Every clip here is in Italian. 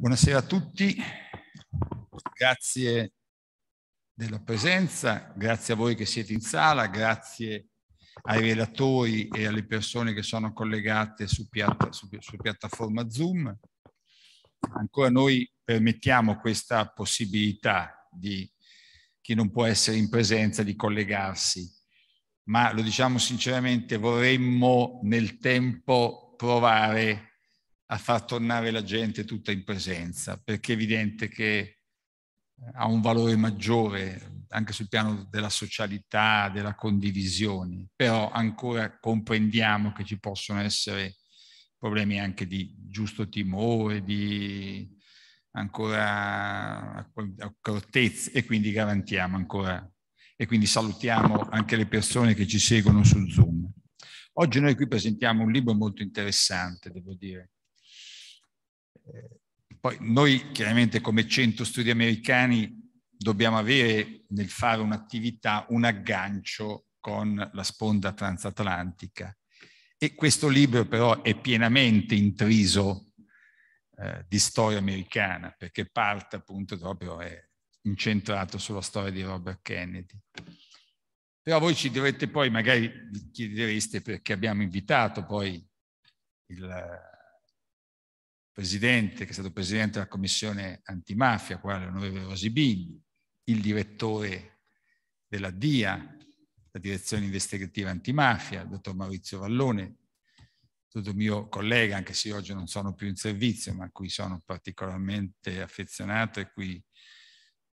Buonasera a tutti, grazie della presenza, grazie a voi che siete in sala, grazie ai relatori e alle persone che sono collegate su, piatta, su, su piattaforma Zoom. Ancora noi permettiamo questa possibilità di chi non può essere in presenza di collegarsi, ma lo diciamo sinceramente, vorremmo nel tempo provare a a far tornare la gente tutta in presenza, perché è evidente che eh, ha un valore maggiore anche sul piano della socialità, della condivisione, però ancora comprendiamo che ci possono essere problemi anche di giusto timore, di ancora accortezza e quindi garantiamo ancora e quindi salutiamo anche le persone che ci seguono su Zoom. Oggi noi qui presentiamo un libro molto interessante, devo dire, poi noi chiaramente come centro studi americani dobbiamo avere nel fare un'attività un aggancio con la sponda transatlantica e questo libro però è pienamente intriso eh, di storia americana perché parte appunto proprio è incentrato sulla storia di Robert Kennedy. Però voi ci direte poi, magari vi chiedereste perché abbiamo invitato poi il, presidente, che è stato presidente della commissione antimafia, quale l'onorevole Rosibigli, il direttore della DIA, la direzione investigativa antimafia, il dottor Maurizio Vallone, tutto mio collega, anche se oggi non sono più in servizio, ma a cui sono particolarmente affezionato e cui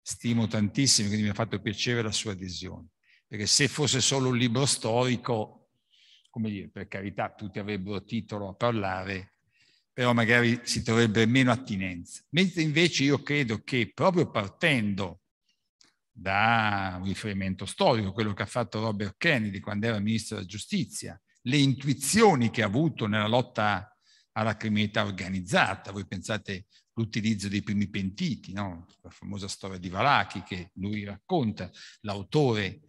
stimo tantissimo, quindi mi ha fatto piacere la sua adesione. Perché se fosse solo un libro storico, come dire, per carità, tutti avrebbero titolo a parlare, però magari si troverebbe meno attinenza. Mentre invece io credo che proprio partendo da un riferimento storico, quello che ha fatto Robert Kennedy quando era ministro della giustizia, le intuizioni che ha avuto nella lotta alla criminalità organizzata, voi pensate l'utilizzo dei primi pentiti, no? la famosa storia di Valachi che lui racconta, l'autore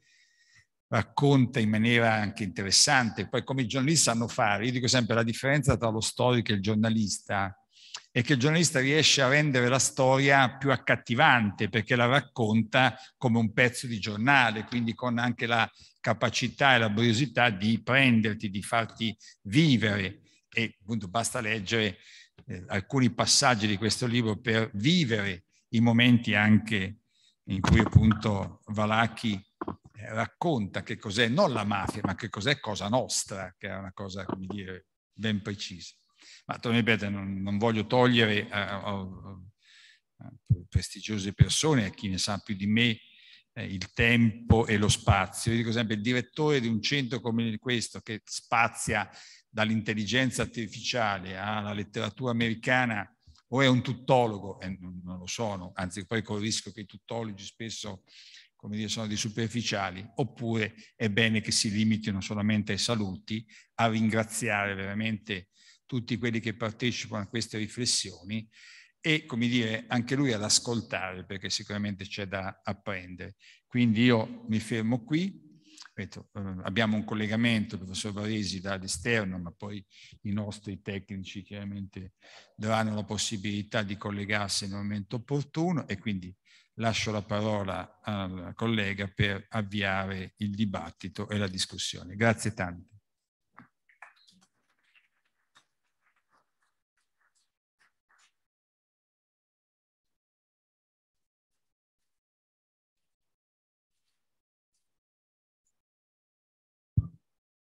racconta in maniera anche interessante. Poi come i giornalisti sanno fare, io dico sempre la differenza tra lo storico e il giornalista è che il giornalista riesce a rendere la storia più accattivante perché la racconta come un pezzo di giornale, quindi con anche la capacità e la briosità di prenderti, di farti vivere. E appunto basta leggere eh, alcuni passaggi di questo libro per vivere i momenti anche in cui appunto Valachi racconta che cos'è non la mafia, ma che cos'è Cosa Nostra, che è una cosa, come dire, ben precisa. Ma ripeto, non, non, voglio togliere a, a, a, prestigiose persone, a chi ne sa più di me, eh, il tempo e lo spazio. Io dico sempre, il direttore di un centro come questo, che spazia dall'intelligenza artificiale alla letteratura americana, o è un tuttologo, e eh, non lo sono, anzi poi con il rischio che i tuttologi spesso come dire, sono di superficiali, oppure è bene che si limitino solamente ai saluti, a ringraziare veramente tutti quelli che partecipano a queste riflessioni e, come dire, anche lui ad ascoltare, perché sicuramente c'è da apprendere. Quindi io mi fermo qui. Eh, abbiamo un collegamento, il professor Varesi, dall'esterno, ma poi i nostri tecnici chiaramente daranno la possibilità di collegarsi nel momento opportuno e quindi lascio la parola al collega per avviare il dibattito e la discussione. Grazie tante.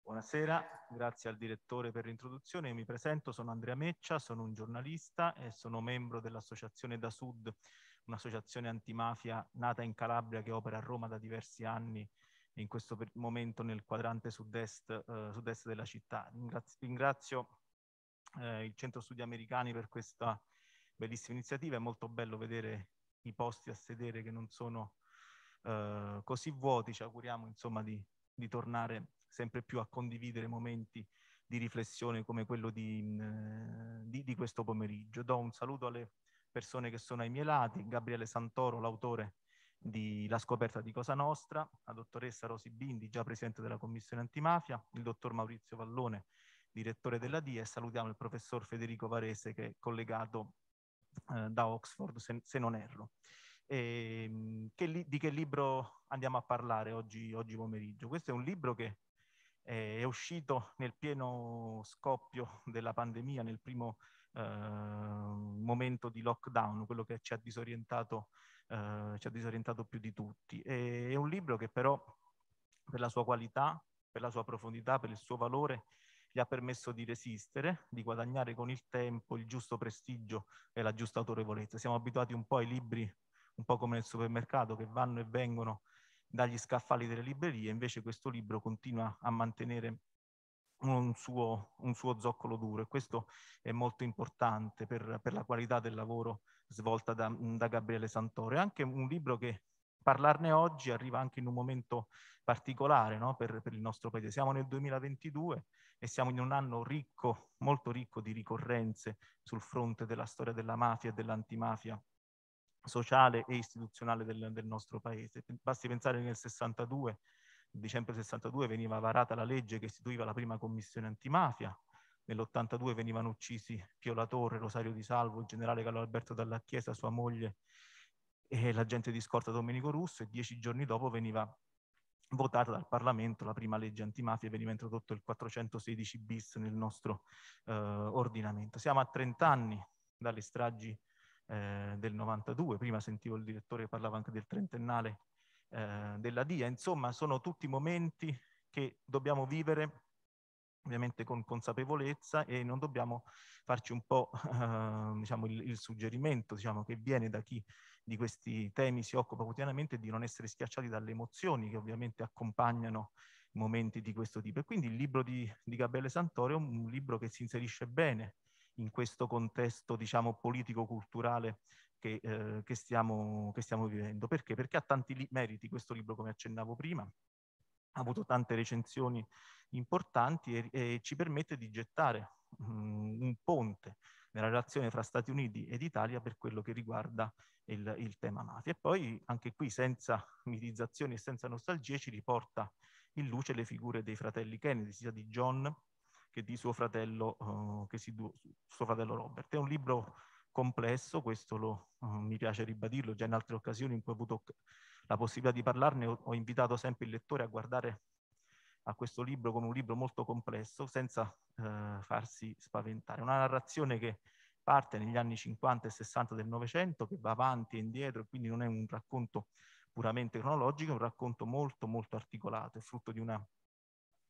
Buonasera, grazie al direttore per l'introduzione. Mi presento, sono Andrea Meccia, sono un giornalista e sono membro dell'Associazione da Sud un'associazione antimafia nata in Calabria che opera a Roma da diversi anni in questo momento nel quadrante sud-est, eh, sud-est della città. Ringrazio, ringrazio eh, il Centro Studi Americani per questa bellissima iniziativa, è molto bello vedere i posti a sedere che non sono eh, così vuoti, ci auguriamo insomma di, di, tornare sempre più a condividere momenti di riflessione come quello di, mm, eh, di, di questo pomeriggio. Do un saluto alle persone che sono ai miei lati, Gabriele Santoro, l'autore di La scoperta di Cosa Nostra, la dottoressa Rosi Bindi, già presidente della commissione antimafia, il dottor Maurizio Vallone, direttore della DIA e salutiamo il professor Federico Varese che è collegato eh, da Oxford, se, se non erro. E, ehm, che li, di che libro andiamo a parlare oggi, oggi pomeriggio? Questo è un libro che eh, è uscito nel pieno scoppio della pandemia, nel primo eh, momento di lockdown, quello che ci ha disorientato, eh, ci ha disorientato più di tutti. E, è un libro che però per la sua qualità, per la sua profondità, per il suo valore, gli ha permesso di resistere, di guadagnare con il tempo il giusto prestigio e la giusta autorevolezza. Siamo abituati un po' ai libri, un po' come nel supermercato, che vanno e vengono dagli scaffali delle librerie, invece questo libro continua a mantenere un suo, un suo, zoccolo duro e questo è molto importante per, per la qualità del lavoro svolta da, da Gabriele Santoro. È anche un libro che parlarne oggi arriva anche in un momento particolare no? per, per, il nostro paese. Siamo nel 2022 e siamo in un anno ricco, molto ricco di ricorrenze sul fronte della storia della mafia e dell'antimafia sociale e istituzionale del, del nostro paese. Basti pensare che nel 62 dicembre 62 veniva varata la legge che istituiva la prima commissione antimafia, nell'82 venivano uccisi Pio La Torre, Rosario Di Salvo, il generale Carlo Alberto Dalla Chiesa, sua moglie e l'agente di scorta Domenico Russo e dieci giorni dopo veniva votata dal Parlamento la prima legge antimafia e veniva introdotto il 416 bis nel nostro eh, ordinamento. Siamo a 30 anni dalle stragi eh, del 92, prima sentivo il direttore che parlava anche del trentennale eh, della DIA. Insomma, sono tutti momenti che dobbiamo vivere ovviamente con consapevolezza e non dobbiamo farci un po' eh, diciamo il, il suggerimento diciamo, che viene da chi di questi temi si occupa quotidianamente di non essere schiacciati dalle emozioni che ovviamente accompagnano momenti di questo tipo. E quindi il libro di, di Gabriele Santoro è un libro che si inserisce bene in questo contesto, diciamo, politico-culturale che, eh, che, stiamo, che, stiamo, vivendo. Perché? Perché ha tanti li- meriti questo libro, come accennavo prima, ha avuto tante recensioni importanti e, e ci permette di gettare mh, mm, un ponte nella relazione fra Stati Uniti ed Italia per quello che riguarda il, il tema mafia. E poi anche qui, senza mitizzazioni e senza nostalgie, ci riporta in luce le figure dei fratelli Kennedy, sia di John che di suo fratello, eh, che si, suo fratello Robert. È un libro complesso, questo lo, eh, mi piace ribadirlo, già in altre occasioni in cui ho avuto la possibilità di parlarne ho, ho invitato sempre il lettore a guardare a questo libro come un libro molto complesso senza eh, farsi spaventare. Una narrazione che parte negli anni 50 e 60 del Novecento, che va avanti e indietro, quindi non è un racconto puramente cronologico, è un racconto molto molto articolato, è frutto di una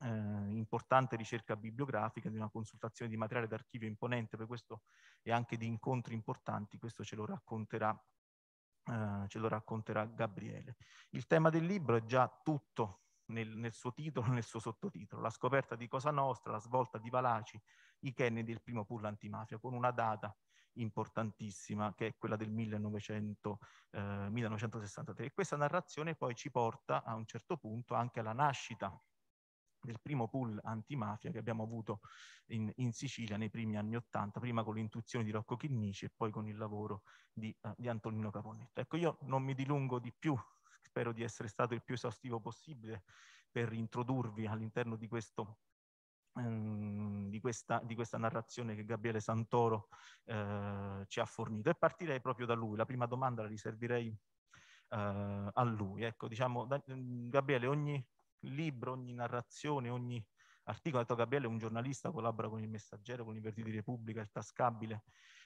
eh, importante ricerca bibliografica, di una consultazione di materiale d'archivio imponente per questo e anche di incontri importanti, questo ce lo racconterà, eh, ce lo racconterà Gabriele. Il tema del libro è già tutto nel, nel suo titolo, nel suo sottotitolo, la scoperta di Cosa Nostra, la svolta di Valaci, i Kennedy il primo pull antimafia, con una data importantissima che è quella del 1900, eh, 1963. E questa narrazione poi ci porta a un certo punto anche alla nascita del primo pool antimafia che abbiamo avuto in, in Sicilia nei primi anni Ottanta, prima con l'intuizione di Rocco Chinnici e poi con il lavoro di, uh, di Antonino Caponnetto. Ecco, io non mi dilungo di più, spero di essere stato il più esaustivo possibile per introdurvi all'interno di questo ehm, di questa, di questa, narrazione che Gabriele Santoro eh, ci ha fornito e partirei proprio da lui. La prima domanda la riservirei eh, a lui. Ecco, diciamo, da, ehm, Gabriele, ogni libro, ogni narrazione, ogni articolo. Alto Gabriele è un giornalista, collabora con il Messaggero, con i Verdi di Repubblica, il Tascabile,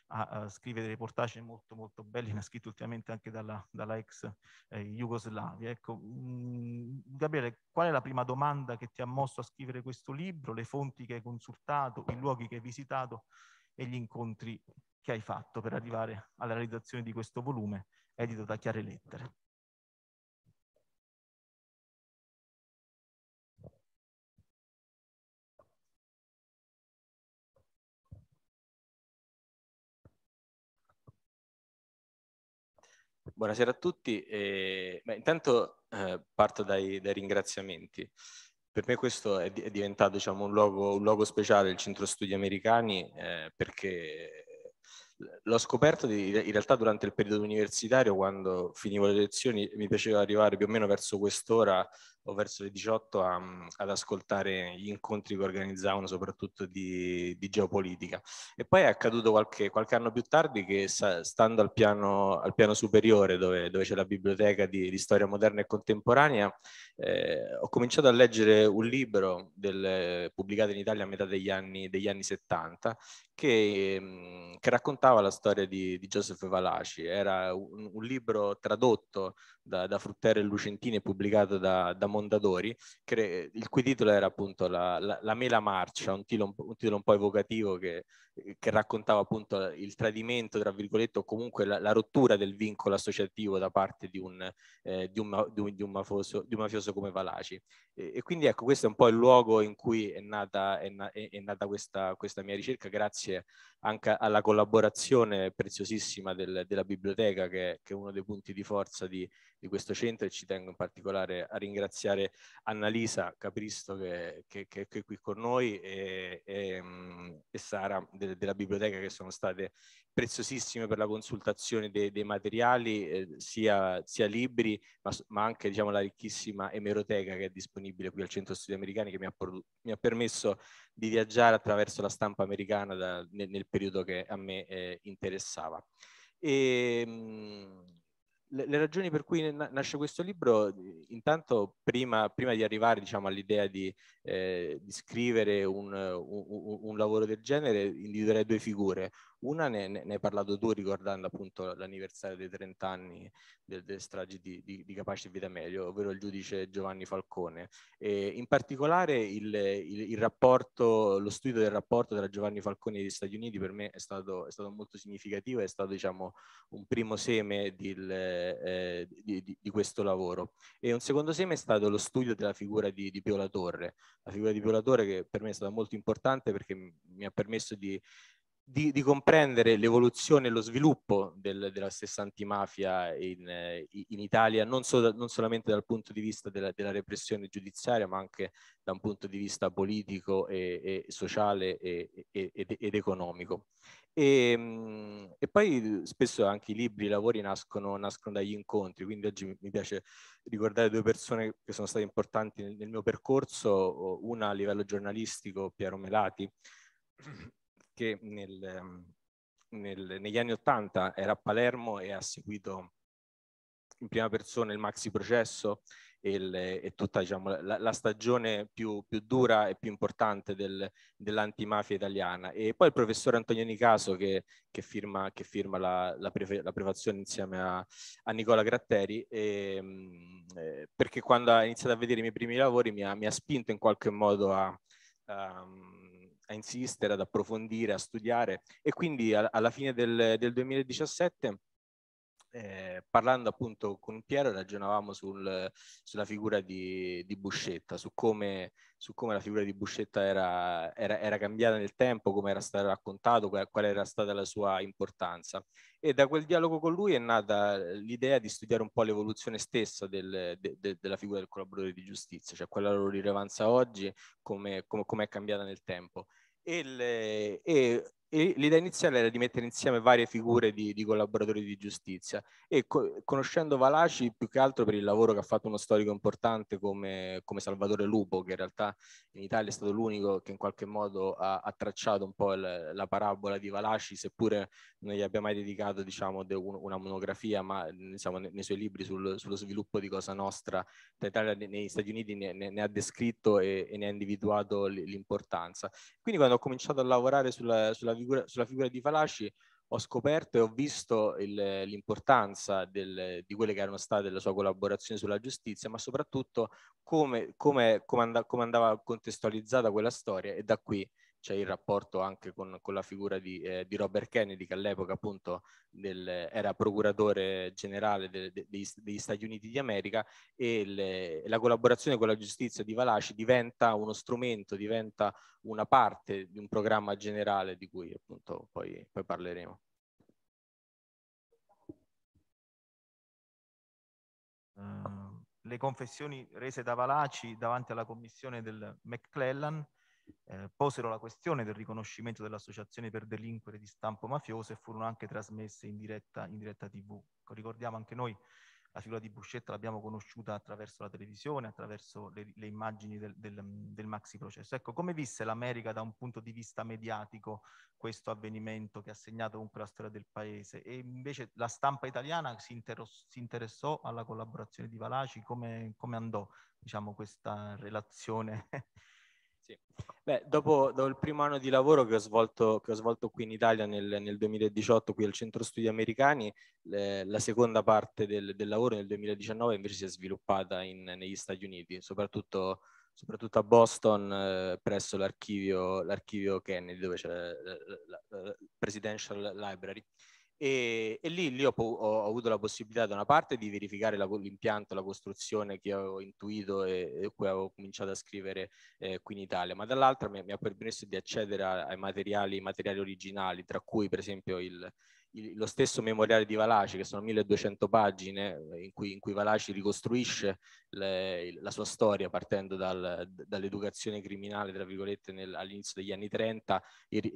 a, a scrive dei reportage molto molto belli, ne ha scritto ultimamente anche dalla, dalla ex eh, Jugoslavia. Ecco, mh, mm, Gabriele, qual è la prima domanda che ti ha mosso a scrivere questo libro, le fonti che hai consultato, i luoghi che hai visitato e gli incontri che hai fatto per arrivare alla realizzazione di questo volume edito da Chiare Lettere? Buonasera a tutti. E, beh, intanto eh, parto dai, dai, ringraziamenti. Per me questo è, è diventato diciamo, un, luogo, un, luogo, speciale, il Centro Studi Americani, eh, perché l'ho scoperto di, in realtà durante il periodo universitario, quando finivo le lezioni, mi piaceva arrivare più o meno verso quest'ora o verso le 18 a, mm, ad ascoltare gli incontri che organizzavano soprattutto di, di geopolitica. E poi è accaduto qualche, qualche, anno più tardi che stando al piano, al piano superiore dove, dove, c'è la biblioteca di, di storia moderna e contemporanea, eh, ho cominciato a leggere un libro del, pubblicato in Italia a metà degli anni, degli anni 70 che, mm, che, raccontava la storia di, di Joseph Valaci. Era un, un libro tradotto da, da Fruttero e Lucentini e pubblicato da, da Mondadori, cre- il cui titolo era appunto La, la, la mela marcia, un titolo, un titolo, un po' evocativo che, che, raccontava appunto il tradimento, tra virgolette, o comunque la, la rottura del vincolo associativo da parte di un, eh, di un, di un, di un mafioso, mafioso, come Valaci. E, e, quindi ecco, questo è un po' il luogo in cui è nata, è na- è nata questa, questa, mia ricerca, grazie anche alla collaborazione preziosissima del, della biblioteca, che, che, è uno dei punti di forza di questo centro e ci tengo in particolare a ringraziare ringraziare Annalisa Capristo che, che, che, che è qui con noi e, e, e Sara de, della biblioteca che sono state preziosissime per la consultazione de, dei materiali, eh, sia, sia, libri ma, ma anche diciamo, la ricchissima emeroteca che è disponibile qui al Centro Studi Americani che mi ha, mi ha permesso di viaggiare attraverso la stampa americana da, nel, nel, periodo che a me eh, interessava. E, mh, le, le ragioni per cui na- nasce questo libro, intanto prima, prima di arrivare diciamo, all'idea di, eh, di scrivere un, un, un, lavoro del genere, individuerei due figure. Una ne, ne, hai parlato tu ricordando appunto l'anniversario dei 30 anni delle del strage di, di, di Capace Vita Meglio, ovvero il giudice Giovanni Falcone. E in particolare il, il, il, rapporto, lo studio del rapporto tra Giovanni Falcone e gli Stati Uniti per me è stato, è stato molto significativo, è stato diciamo un primo seme eh, di, eh, di, di, questo lavoro. E un secondo seme è stato lo studio della figura di, di Pio La Torre, la figura di Pio Torre che per me è stata molto importante perché mi ha permesso di, di, di comprendere l'evoluzione e lo sviluppo del, della stessa antimafia in, eh, in Italia, non, so, non, solamente dal punto di vista della, della, repressione giudiziaria, ma anche da un punto di vista politico e, e sociale e, e, ed, ed, economico. Ehm, e, poi spesso anche i libri, i lavori nascono, nascono, dagli incontri, quindi oggi mi piace ricordare due persone che sono state importanti nel, nel mio percorso, una a livello giornalistico, Piero Melati, che nel, ehm, nel, negli anni 80 era a Palermo e ha seguito in prima persona il maxi processo e, le, e tutta diciamo, la, la, stagione più, più, dura e più importante del, dell'antimafia italiana. E poi il professore Antonio Nicaso che, che firma, che firma la, la, la, prefazione insieme a, a Nicola Gratteri, e, ehm, eh, perché quando ha iniziato a vedere i miei primi lavori mi ha, mi ha spinto in qualche modo a, a a insistere, ad approfondire, a studiare e quindi a, alla fine del, del 2017 eh, parlando appunto con Piero ragionavamo sul, sulla figura di, di Buscetta, su come, su come, la figura di Buscetta era, era, era cambiata nel tempo, come era stato raccontato, qual, qual, era stata la sua importanza e da quel dialogo con lui è nata eh, l'idea di studiare un po' l'evoluzione stessa del, de, de, della figura del collaboratore di giustizia, cioè quella loro rilevanza oggi, come, come, come è cambiata nel tempo. E, le, e l'idea iniziale era di mettere insieme varie figure di, di collaboratori di giustizia e co- conoscendo Valaci più che altro per il lavoro che ha fatto uno storico importante come, come, Salvatore Lupo, che in realtà in Italia è stato l'unico che in qualche modo ha, ha tracciato un po' il, la parabola di Valaci, seppure non gli abbia mai dedicato diciamo, de un, una monografia, ma diciamo, nei, nei, suoi libri sul, sullo sviluppo di Cosa Nostra tra Italia e negli Stati Uniti ne, ne, ne ha descritto e, e, ne ha individuato l'importanza. Quindi quando ho cominciato a lavorare sulla, sulla figura, sulla figura di Falasci ho scoperto e ho visto il, l'importanza del, di quelle che erano state la sua collaborazione sulla giustizia, ma soprattutto come, come, come, and- come andava contestualizzata quella storia e da qui c'è il rapporto anche con, con la figura di, eh, di, Robert Kennedy che all'epoca appunto del, era procuratore generale de, de, degli, degli, Stati Uniti di America e le, la collaborazione con la giustizia di Valaci diventa uno strumento, diventa una parte di un programma generale di cui appunto poi, poi parleremo. Uh, le confessioni rese da Valaci davanti alla commissione del McClellan eh, posero la questione del riconoscimento dell'associazione per delinquere di stampo mafioso e furono anche trasmesse in diretta, in diretta tv. Ricordiamo anche noi la figura di Buscetta l'abbiamo conosciuta attraverso la televisione, attraverso le, le immagini del, del, del, maxi processo. Ecco, come visse l'America da un punto di vista mediatico questo avvenimento che ha segnato comunque la storia del paese? E invece la stampa italiana si, si interessò alla collaborazione di Valaci, come, come andò diciamo, questa relazione Sì. Beh, dopo, dopo, il primo anno di lavoro che ho svolto, che ho svolto qui in Italia nel, nel, 2018, qui al Centro Studi Americani, le, la seconda parte del, del, lavoro nel 2019 invece si è sviluppata in, negli Stati Uniti, soprattutto, soprattutto a Boston, eh, presso l'archivio, l'archivio Kennedy, dove c'è eh, la, la, la Presidential Library. E, e lì, lì ho, ho, avuto la possibilità da una parte di verificare la, l'impianto, la costruzione che avevo intuito e, e cui avevo cominciato a scrivere eh, qui in Italia, ma dall'altra mi, mi ha permesso di accedere ai materiali, materiali originali, tra cui per esempio il, lo stesso memoriale di Valaci, che sono 1200 pagine, eh, in cui, in cui Valaci ricostruisce le, la sua storia partendo dal, dall'educazione criminale, tra virgolette, nel, all'inizio degli anni 30,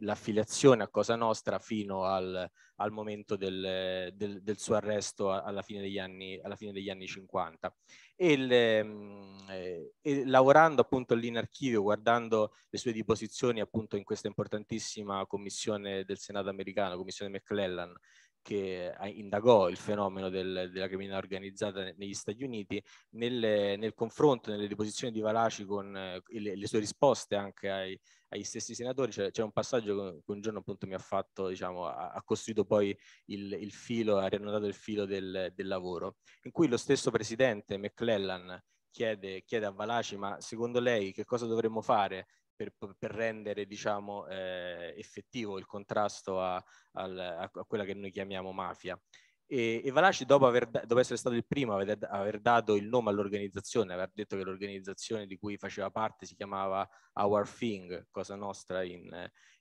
l'affiliazione a Cosa Nostra fino al, al momento del, del, del suo arresto alla fine degli anni, fine degli anni 50. E, il, ehm, eh, e, lavorando appunto lì in archivio, guardando le sue deposizioni appunto in questa importantissima commissione del Senato americano, commissione McClellan, che eh, indagò il fenomeno del, della criminalità organizzata negli Stati Uniti, nel, nel confronto, nelle deposizioni di Valaci con eh, le, le, sue risposte anche ai, agli stessi senatori, c'è, c'è un passaggio che un giorno appunto mi ha fatto, diciamo, ha, ha costruito poi il, il, filo, ha riannodato il filo del, del lavoro, in cui lo stesso presidente McClellan chiede, chiede a Valaci, ma secondo lei che cosa dovremmo fare per, per rendere diciamo, eh, effettivo il contrasto a, al, a, quella che noi chiamiamo mafia. E, e Valaci, dopo, aver, dopo essere stato il primo a aver, aver dato il nome all'organizzazione, aver detto che l'organizzazione di cui faceva parte si chiamava Our Thing, Cosa Nostra in,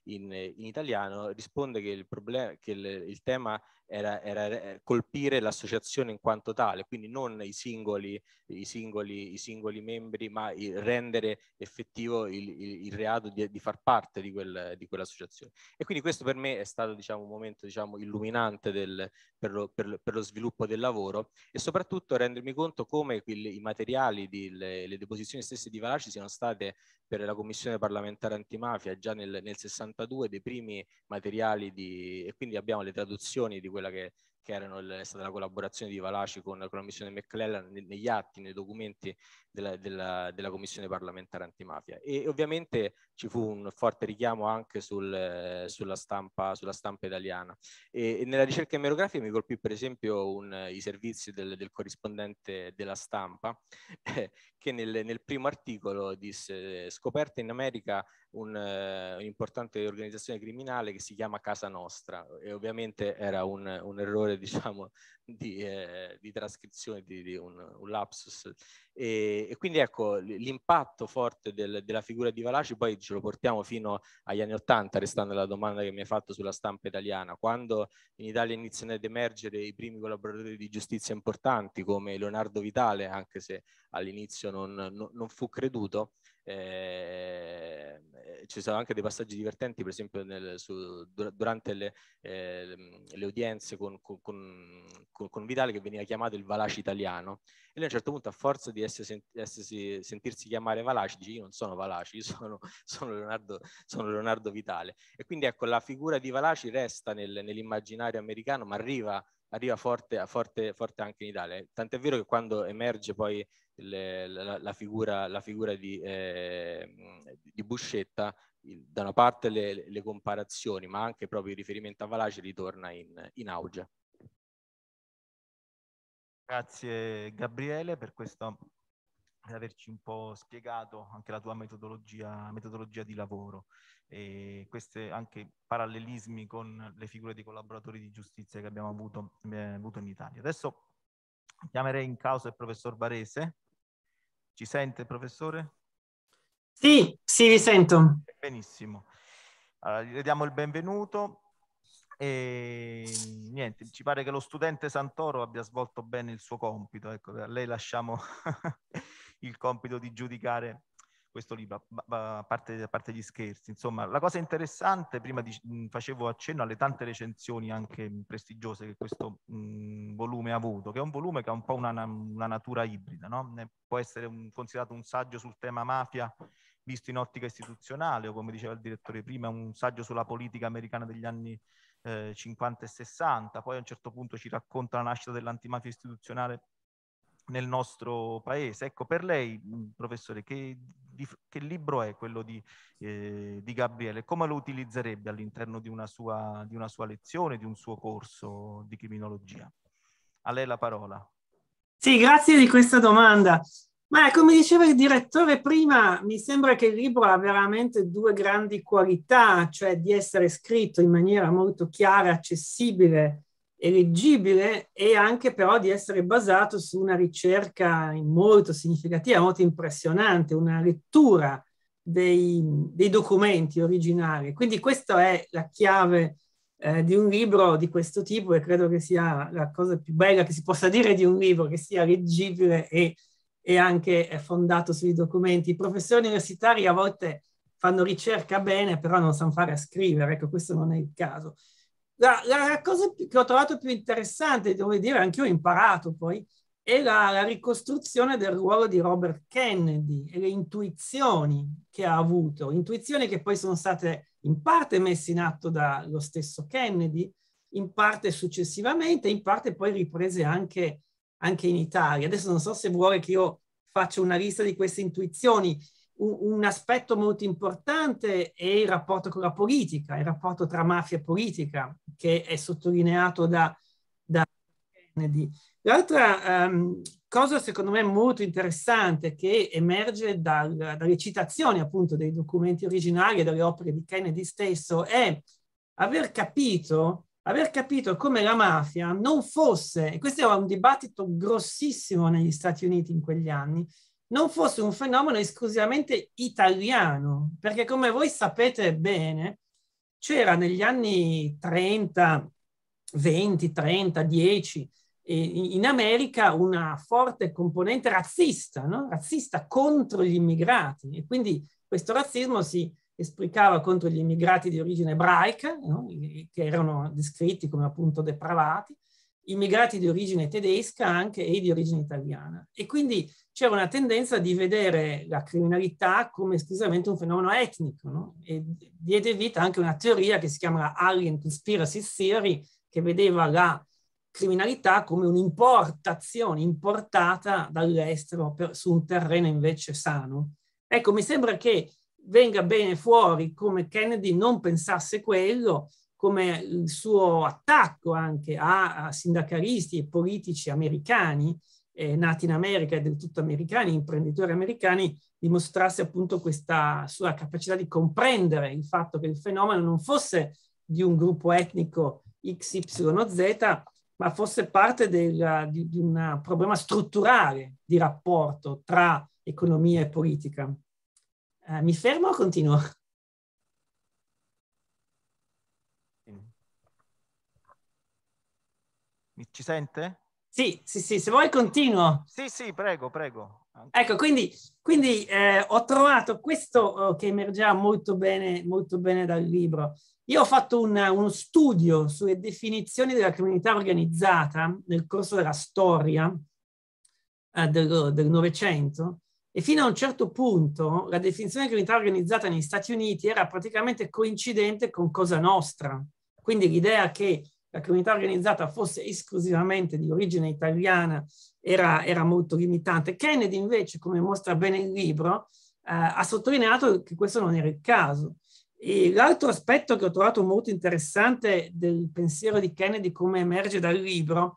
in, in italiano, risponde che il, problem, che il, il tema era, era eh, colpire l'associazione in quanto tale, quindi non i singoli, i singoli, i singoli membri, ma rendere effettivo il, il, il reato di, di, far parte di, quel, di quell'associazione. E quindi questo per me è stato diciamo, un momento diciamo, illuminante del, per, lo, per, per, lo, sviluppo del lavoro e soprattutto rendermi conto come il, i materiali, di, le, le, deposizioni stesse di Valaci siano state per la Commissione parlamentare antimafia già nel, nel 62 dei primi materiali di, e quindi abbiamo le traduzioni di la que che erano è stata la collaborazione di Valaci con, con la missione McClellan negli atti, nei documenti della, della, della commissione parlamentare antimafia. E ovviamente ci fu un forte richiamo anche sul, sulla, stampa, sulla, stampa, italiana. E, e nella ricerca emerografica mi colpì per esempio un, i servizi del, del, corrispondente della stampa, eh, che nel, nel, primo articolo disse scoperta in America eh, un'importante uh, organizzazione criminale che si chiama Casa Nostra e ovviamente era un, un errore diciamo, di, eh, di trascrizione, di, di un, un, lapsus. E, e quindi ecco, l'impatto forte del, della figura di Valaci poi ce lo portiamo fino agli anni Ottanta, restando alla domanda che mi hai fatto sulla stampa italiana, quando in Italia iniziano ad emergere i primi collaboratori di giustizia importanti come Leonardo Vitale, anche se all'inizio non, non, non fu creduto, Ehm, eh, ci sono anche dei passaggi divertenti, per esempio nel, su, durante le, eh, le udienze con, con, con, con, Vitale che veniva chiamato il Valaci italiano e lui a un certo punto a forza di essere, essersi, sentirsi chiamare Valaci dice io non sono Valaci, io sono, sono, Leonardo, sono, Leonardo, Vitale e quindi ecco la figura di Valaci resta nel, nell'immaginario americano ma arriva arriva forte, forte, forte, anche in Italia. Tant'è vero che quando emerge poi le, la, la, figura, la figura di, eh, di, Buscetta, da una parte le, le, comparazioni, ma anche proprio il riferimento a Valace ritorna in, in auge. Grazie Gabriele per questa ad averci un po' spiegato anche la tua metodologia, metodologia di lavoro e questi anche parallelismi con le figure di collaboratori di giustizia che abbiamo avuto, eh, avuto in Italia. Adesso chiamerei in causa il professor Varese. Ci sente, professore? Sì, sì, vi sento. Benissimo. Allora, gli diamo il benvenuto e niente, ci pare che lo studente Santoro abbia svolto bene il suo compito, ecco, a lei lasciamo il compito di giudicare questo libro, a parte, a parte gli scherzi. Insomma, la cosa interessante, prima di, mm, facevo accenno alle tante recensioni anche prestigiose che questo mh, mm, volume ha avuto, che è un volume che ha un po' una, una natura ibrida, no? può essere un, considerato un saggio sul tema mafia visto in ottica istituzionale o come diceva il direttore prima, un saggio sulla politica americana degli anni eh, 50 e 60, poi a un certo punto ci racconta la nascita dell'antimafia istituzionale nel nostro paese. Ecco, per lei, professore, che, di, che libro è quello di, eh, di, Gabriele? Come lo utilizzerebbe all'interno di, di, una sua lezione, di un suo corso di criminologia? A lei la parola. Sì, grazie di questa domanda. Ma come ecco, diceva il direttore prima, mi sembra che il libro ha veramente due grandi qualità, cioè di essere scritto in maniera molto chiara, accessibile, e leggibile e anche però di essere basato su una ricerca molto significativa, molto impressionante, una lettura dei, dei documenti originali. Quindi questa è la chiave eh, di un libro di questo tipo e credo che sia la cosa più bella che si possa dire di un libro, che sia leggibile e, e anche eh, fondato sui documenti. I professori universitari a volte fanno ricerca bene, però non sanno fare a scrivere, ecco questo non è il caso. La, la cosa che ho trovato più interessante, devo dire, anche io ho imparato poi, è la, la, ricostruzione del ruolo di Robert Kennedy e le intuizioni che ha avuto, intuizioni che poi sono state in parte messe in atto dallo stesso Kennedy, in parte successivamente, in parte poi riprese anche, anche in Italia. Adesso non so se vuole che io faccia una lista di queste intuizioni, un, un aspetto molto importante è il rapporto con la politica, il rapporto tra mafia e politica, che è sottolineato da, da Kennedy. L'altra um, cosa secondo me molto interessante che emerge dal, dalle citazioni appunto dei documenti originali e dalle opere di Kennedy stesso è aver capito, aver capito come la mafia non fosse, e questo era un dibattito grossissimo negli Stati Uniti in quegli anni, non fosse un fenomeno esclusivamente italiano, perché come voi sapete bene, c'era negli anni 30, 20, 30, 10, in America una forte componente razzista, no? razzista contro gli immigrati e quindi questo razzismo si esplicava contro gli immigrati di origine ebraica, no? che erano descritti come appunto depravati, immigrati di origine tedesca anche e di origine italiana. E quindi c'era una tendenza di vedere la criminalità come esclusivamente un fenomeno etnico, no? e diede vita anche a una teoria che si chiama Alien Conspiracy Theory, che vedeva la criminalità come un'importazione importata dall'estero per, su un terreno invece sano. Ecco, mi sembra che venga bene fuori come Kennedy non pensasse quello, come il suo attacco anche a, a sindacalisti e politici americani eh, nati in America e del tutto americani, imprenditori americani, dimostrasse appunto questa sua capacità di comprendere il fatto che il fenomeno non fosse di un gruppo etnico XYZ, ma fosse parte del, di, di un problema strutturale di rapporto tra economia e politica. Eh, mi fermo o continuo? Mi, ci sente? Sì, sì, sì, se vuoi continuo. Sì, sì, prego, prego. Ecco, quindi, quindi eh, ho trovato questo oh, che emergeva molto bene, molto bene dal libro. Io ho fatto un, uno studio sulle definizioni della criminalità organizzata nel corso della storia eh, del Novecento e fino a un certo punto la definizione di criminalità organizzata negli Stati Uniti era praticamente coincidente con Cosa Nostra. Quindi l'idea che la criminalità organizzata fosse esclusivamente di origine italiana era, era molto limitante. Kennedy invece, come mostra bene il libro, eh, ha sottolineato che questo non era il caso. l'altro aspetto che ho trovato molto interessante del pensiero di Kennedy, come emerge dal libro,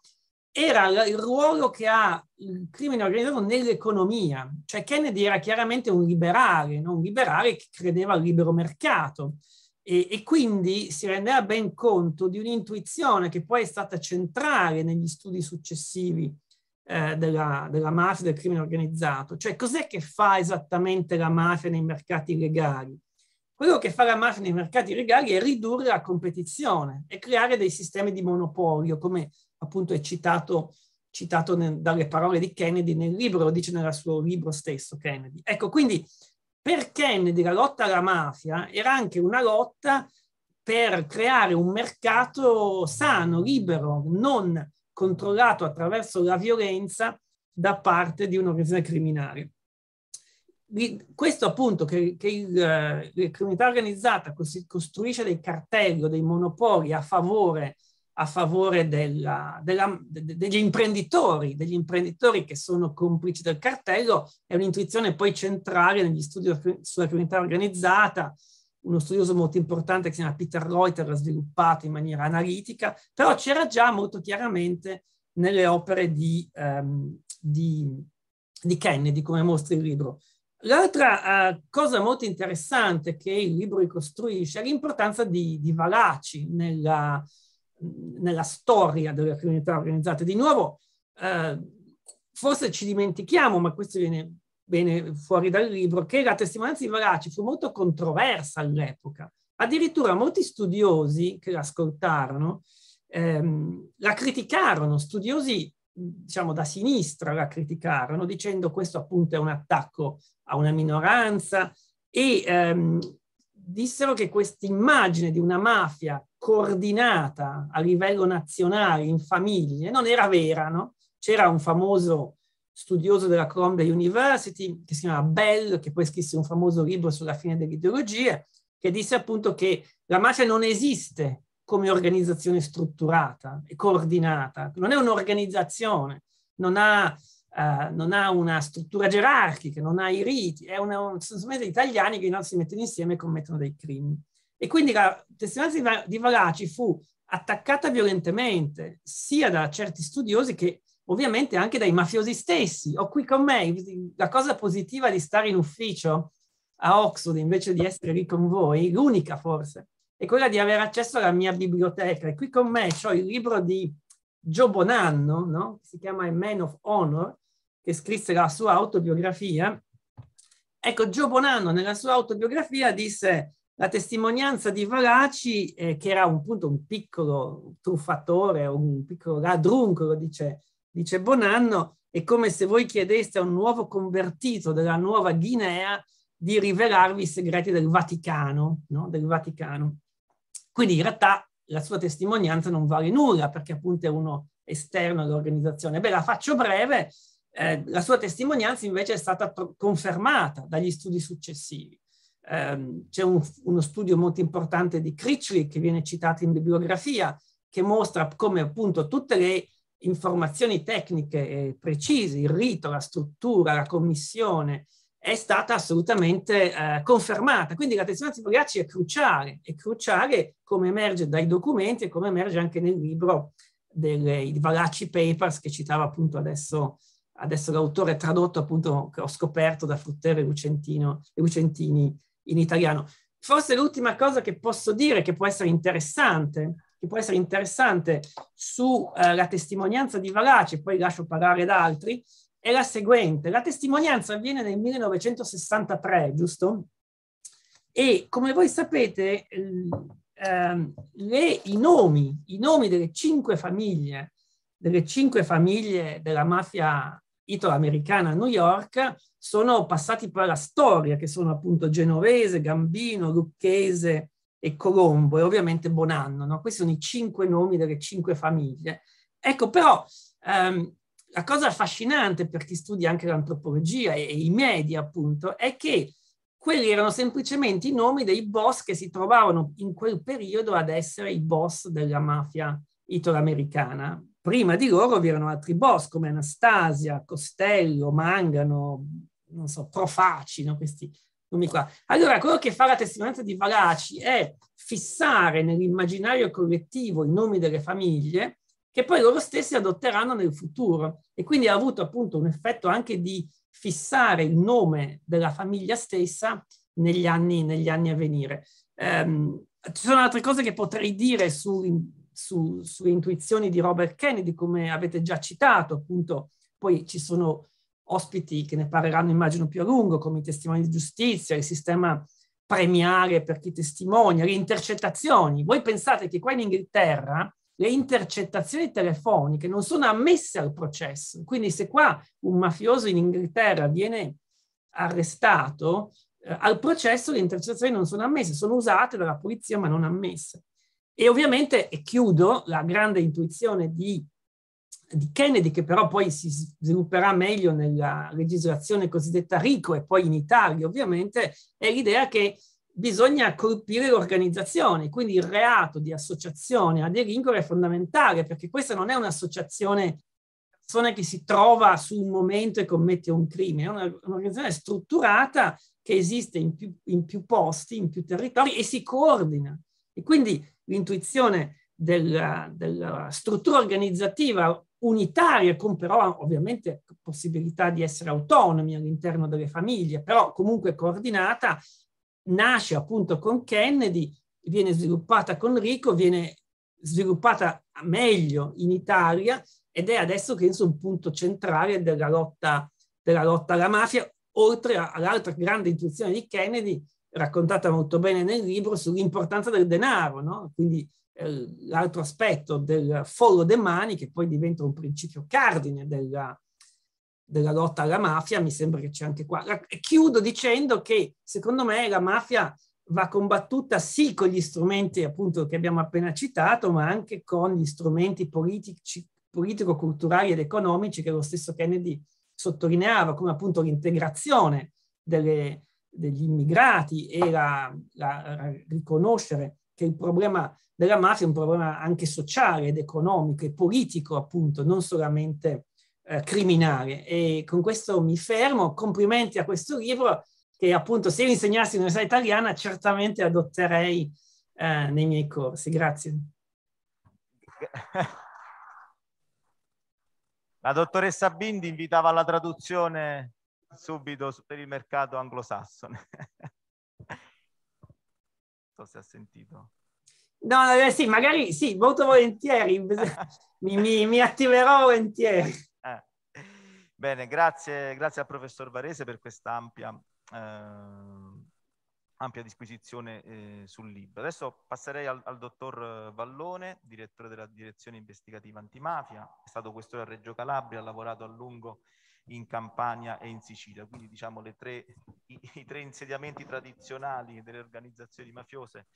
era il ruolo che ha il crimine organizzato nell'economia. Cioè Kennedy era chiaramente un liberale, no? un liberale che credeva al libero mercato e, e, quindi si renderà ben conto di un'intuizione che poi è stata centrale negli studi successivi eh, della, della, mafia, del crimine organizzato. Cioè cos'è che fa esattamente la mafia nei mercati legali? Quello che fa la mafia nei mercati legali è ridurre la competizione e creare dei sistemi di monopolio, come appunto è citato, citato nel, dalle parole di Kennedy nel libro, lo dice nel suo libro stesso Kennedy. Ecco, quindi per Kennedy la lotta alla mafia era anche una lotta per creare un mercato sano, libero, non controllato attraverso la violenza da parte di un'organizzazione criminale. Questo appunto che, che il, eh, la criminalità organizzata costruisce dei cartelli o dei monopoli a favore eh, a favore della, della, degli imprenditori, degli imprenditori che sono complici del cartello, è un'intuizione poi centrale negli studi sulla criminalità organizzata. Uno studioso molto importante che si chiama Peter Reuter ha sviluppato in maniera analitica, però c'era già molto chiaramente nelle opere di, um, di, di Kennedy, come mostra il libro. L'altra uh, cosa molto interessante che il libro ricostruisce è l'importanza di, di Valaci nella, nella storia della criminalità organizzata. Di nuovo, eh, forse ci dimentichiamo, ma questo viene bene fuori dal libro, che la testimonianza di Valaci fu molto controversa all'epoca. Addirittura molti studiosi che l'ascoltarono ehm, la criticarono, studiosi diciamo da sinistra la criticarono dicendo questo appunto è un attacco a una minoranza e ehm, dissero che questa immagine di una mafia coordinata a livello nazionale, in famiglie, non era vera, no? C'era un famoso studioso della Columbia University che si chiama Bell, che poi scrisse un famoso libro sulla fine delle ideologie, che disse appunto che la mafia non esiste come organizzazione strutturata e coordinata, non è un'organizzazione, non ha, uh, non ha una struttura gerarchica, non ha i riti, è una, sono gli italiani che no, si mettono insieme e commettono dei crimini. E quindi la testimonianza di Valaci fu attaccata violentemente sia da certi studiosi che ovviamente anche dai mafiosi stessi. Ho qui con me la cosa positiva di stare in ufficio a Oxford invece di essere lì con voi, l'unica forse, è quella di avere accesso alla mia biblioteca. E qui con me ho il libro di Gio Bonanno, no? si chiama A Man of Honor, che scrisse la sua autobiografia. Ecco, Gio Bonanno nella sua autobiografia disse la testimonianza di Valaci, eh, che era appunto un piccolo truffatore, un piccolo ladruncolo, dice, dice Bonanno, è come se voi chiedeste a un nuovo convertito della Nuova Guinea di rivelarvi i segreti del Vaticano, no? del Vaticano. Quindi in realtà la sua testimonianza non vale nulla perché appunto è uno esterno all'organizzazione. Beh, la faccio breve, eh, la sua testimonianza invece è stata confermata dagli studi successivi ehm, c'è un, uno studio molto importante di Critchley che viene citato in bibliografia, che mostra come appunto tutte le informazioni tecniche precise, il rito, la struttura, la commissione, è stata assolutamente eh, confermata. Quindi la testimonianza di Bogacci è cruciale, è cruciale come emerge dai documenti e come emerge anche nel libro dei Valacci Papers che citava appunto adesso, adesso l'autore tradotto appunto che ho scoperto da Fruttero e Lucentino, e Lucentini in italiano. Forse l'ultima cosa che posso dire che può essere interessante, che può essere interessante sulla eh, testimonianza di Valace, poi lascio parlare ad altri, è la seguente. La testimonianza avviene nel 1963, giusto? E come voi sapete, eh, le, i, nomi, i nomi delle cinque famiglie, delle cinque famiglie della mafia italoamericana a New York, sono passati poi alla storia, che sono appunto genovese, gambino, lucchese e Colombo e ovviamente Bonanno. No? Questi sono i cinque nomi delle cinque famiglie. Ecco, però ehm, la cosa affascinante per chi studia anche l'antropologia e, e i media, appunto, è che quelli erano semplicemente i nomi dei boss che si trovavano in quel periodo ad essere i boss della mafia italoamericana. Prima di loro vi erano altri boss come Anastasia, Costello, Mangano, non so, Profaci, no? questi nomi qua. Allora, quello che fa la testimonianza di Valaci è fissare nell'immaginario collettivo i nomi delle famiglie che poi loro stessi adotteranno nel futuro. E quindi ha avuto appunto un effetto anche di fissare il nome della famiglia stessa negli anni, negli anni a venire. Um, ci sono altre cose che potrei dire su, su, su intuizioni di Robert Kennedy, come avete già citato, appunto, poi ci sono ospiti che ne parleranno immagino più a lungo, come i testimoni di giustizia, il sistema premiare per chi testimonia, le intercettazioni. Voi pensate che qua in Inghilterra le intercettazioni telefoniche non sono ammesse al processo, quindi se qua un mafioso in Inghilterra viene arrestato, eh, al processo le intercettazioni non sono ammesse, sono usate dalla polizia ma non ammesse. E ovviamente, e chiudo, la grande intuizione di, di Kennedy, che però poi si svilupperà meglio nella legislazione cosiddetta RICO e poi in Italia ovviamente, è l'idea che bisogna colpire l'organizzazione, quindi il reato di associazione a delinquere è fondamentale perché questa non è un'associazione persona che si trova su un momento e commette un crimine, è un'organizzazione strutturata che esiste in più, in più posti, in più territori e si coordina. E quindi l'intuizione della, della struttura organizzativa unitaria, con però ovviamente possibilità di essere autonomi all'interno delle famiglie, però comunque coordinata, nasce appunto con Kennedy, viene sviluppata con Rico, viene sviluppata meglio in Italia ed è adesso che penso un punto centrale della lotta, della lotta alla mafia, oltre all'altra grande intuizione di Kennedy raccontata molto bene nel libro, sull'importanza del denaro, no? Quindi eh, l'altro aspetto del follow the money che poi diventa un principio cardine della, della lotta alla mafia, mi sembra che c'è anche qua. La, chiudo dicendo che secondo me la mafia va combattuta sì con gli strumenti appunto che abbiamo appena citato, ma anche con gli strumenti politici, politico-culturali ed economici che lo stesso Kennedy sottolineava, come appunto l'integrazione delle, degli immigrati e la, la, riconoscere che il problema della mafia è un problema anche sociale ed economico e politico, appunto, non solamente eh, criminale. E con questo mi fermo. Complimenti a questo libro che appunto se io insegnassi all'università italiana certamente adotterei eh, nei miei corsi. Grazie. La dottoressa Bindi invitava alla traduzione subito per il mercato anglosassone. non so se ha sentito. No, eh, sì, magari sì, molto volentieri, mi, mi, mi, attiverò volentieri. Eh. Bene, grazie, grazie al professor Varese per questa ampia, eh, ampia disquisizione eh, sul libro. Adesso passerei al, al, dottor Vallone, direttore della direzione investigativa antimafia, è stato questore a Reggio Calabria, ha lavorato a lungo in Campania e in Sicilia. Quindi diciamo tre, i, i, tre insediamenti tradizionali delle organizzazioni mafiose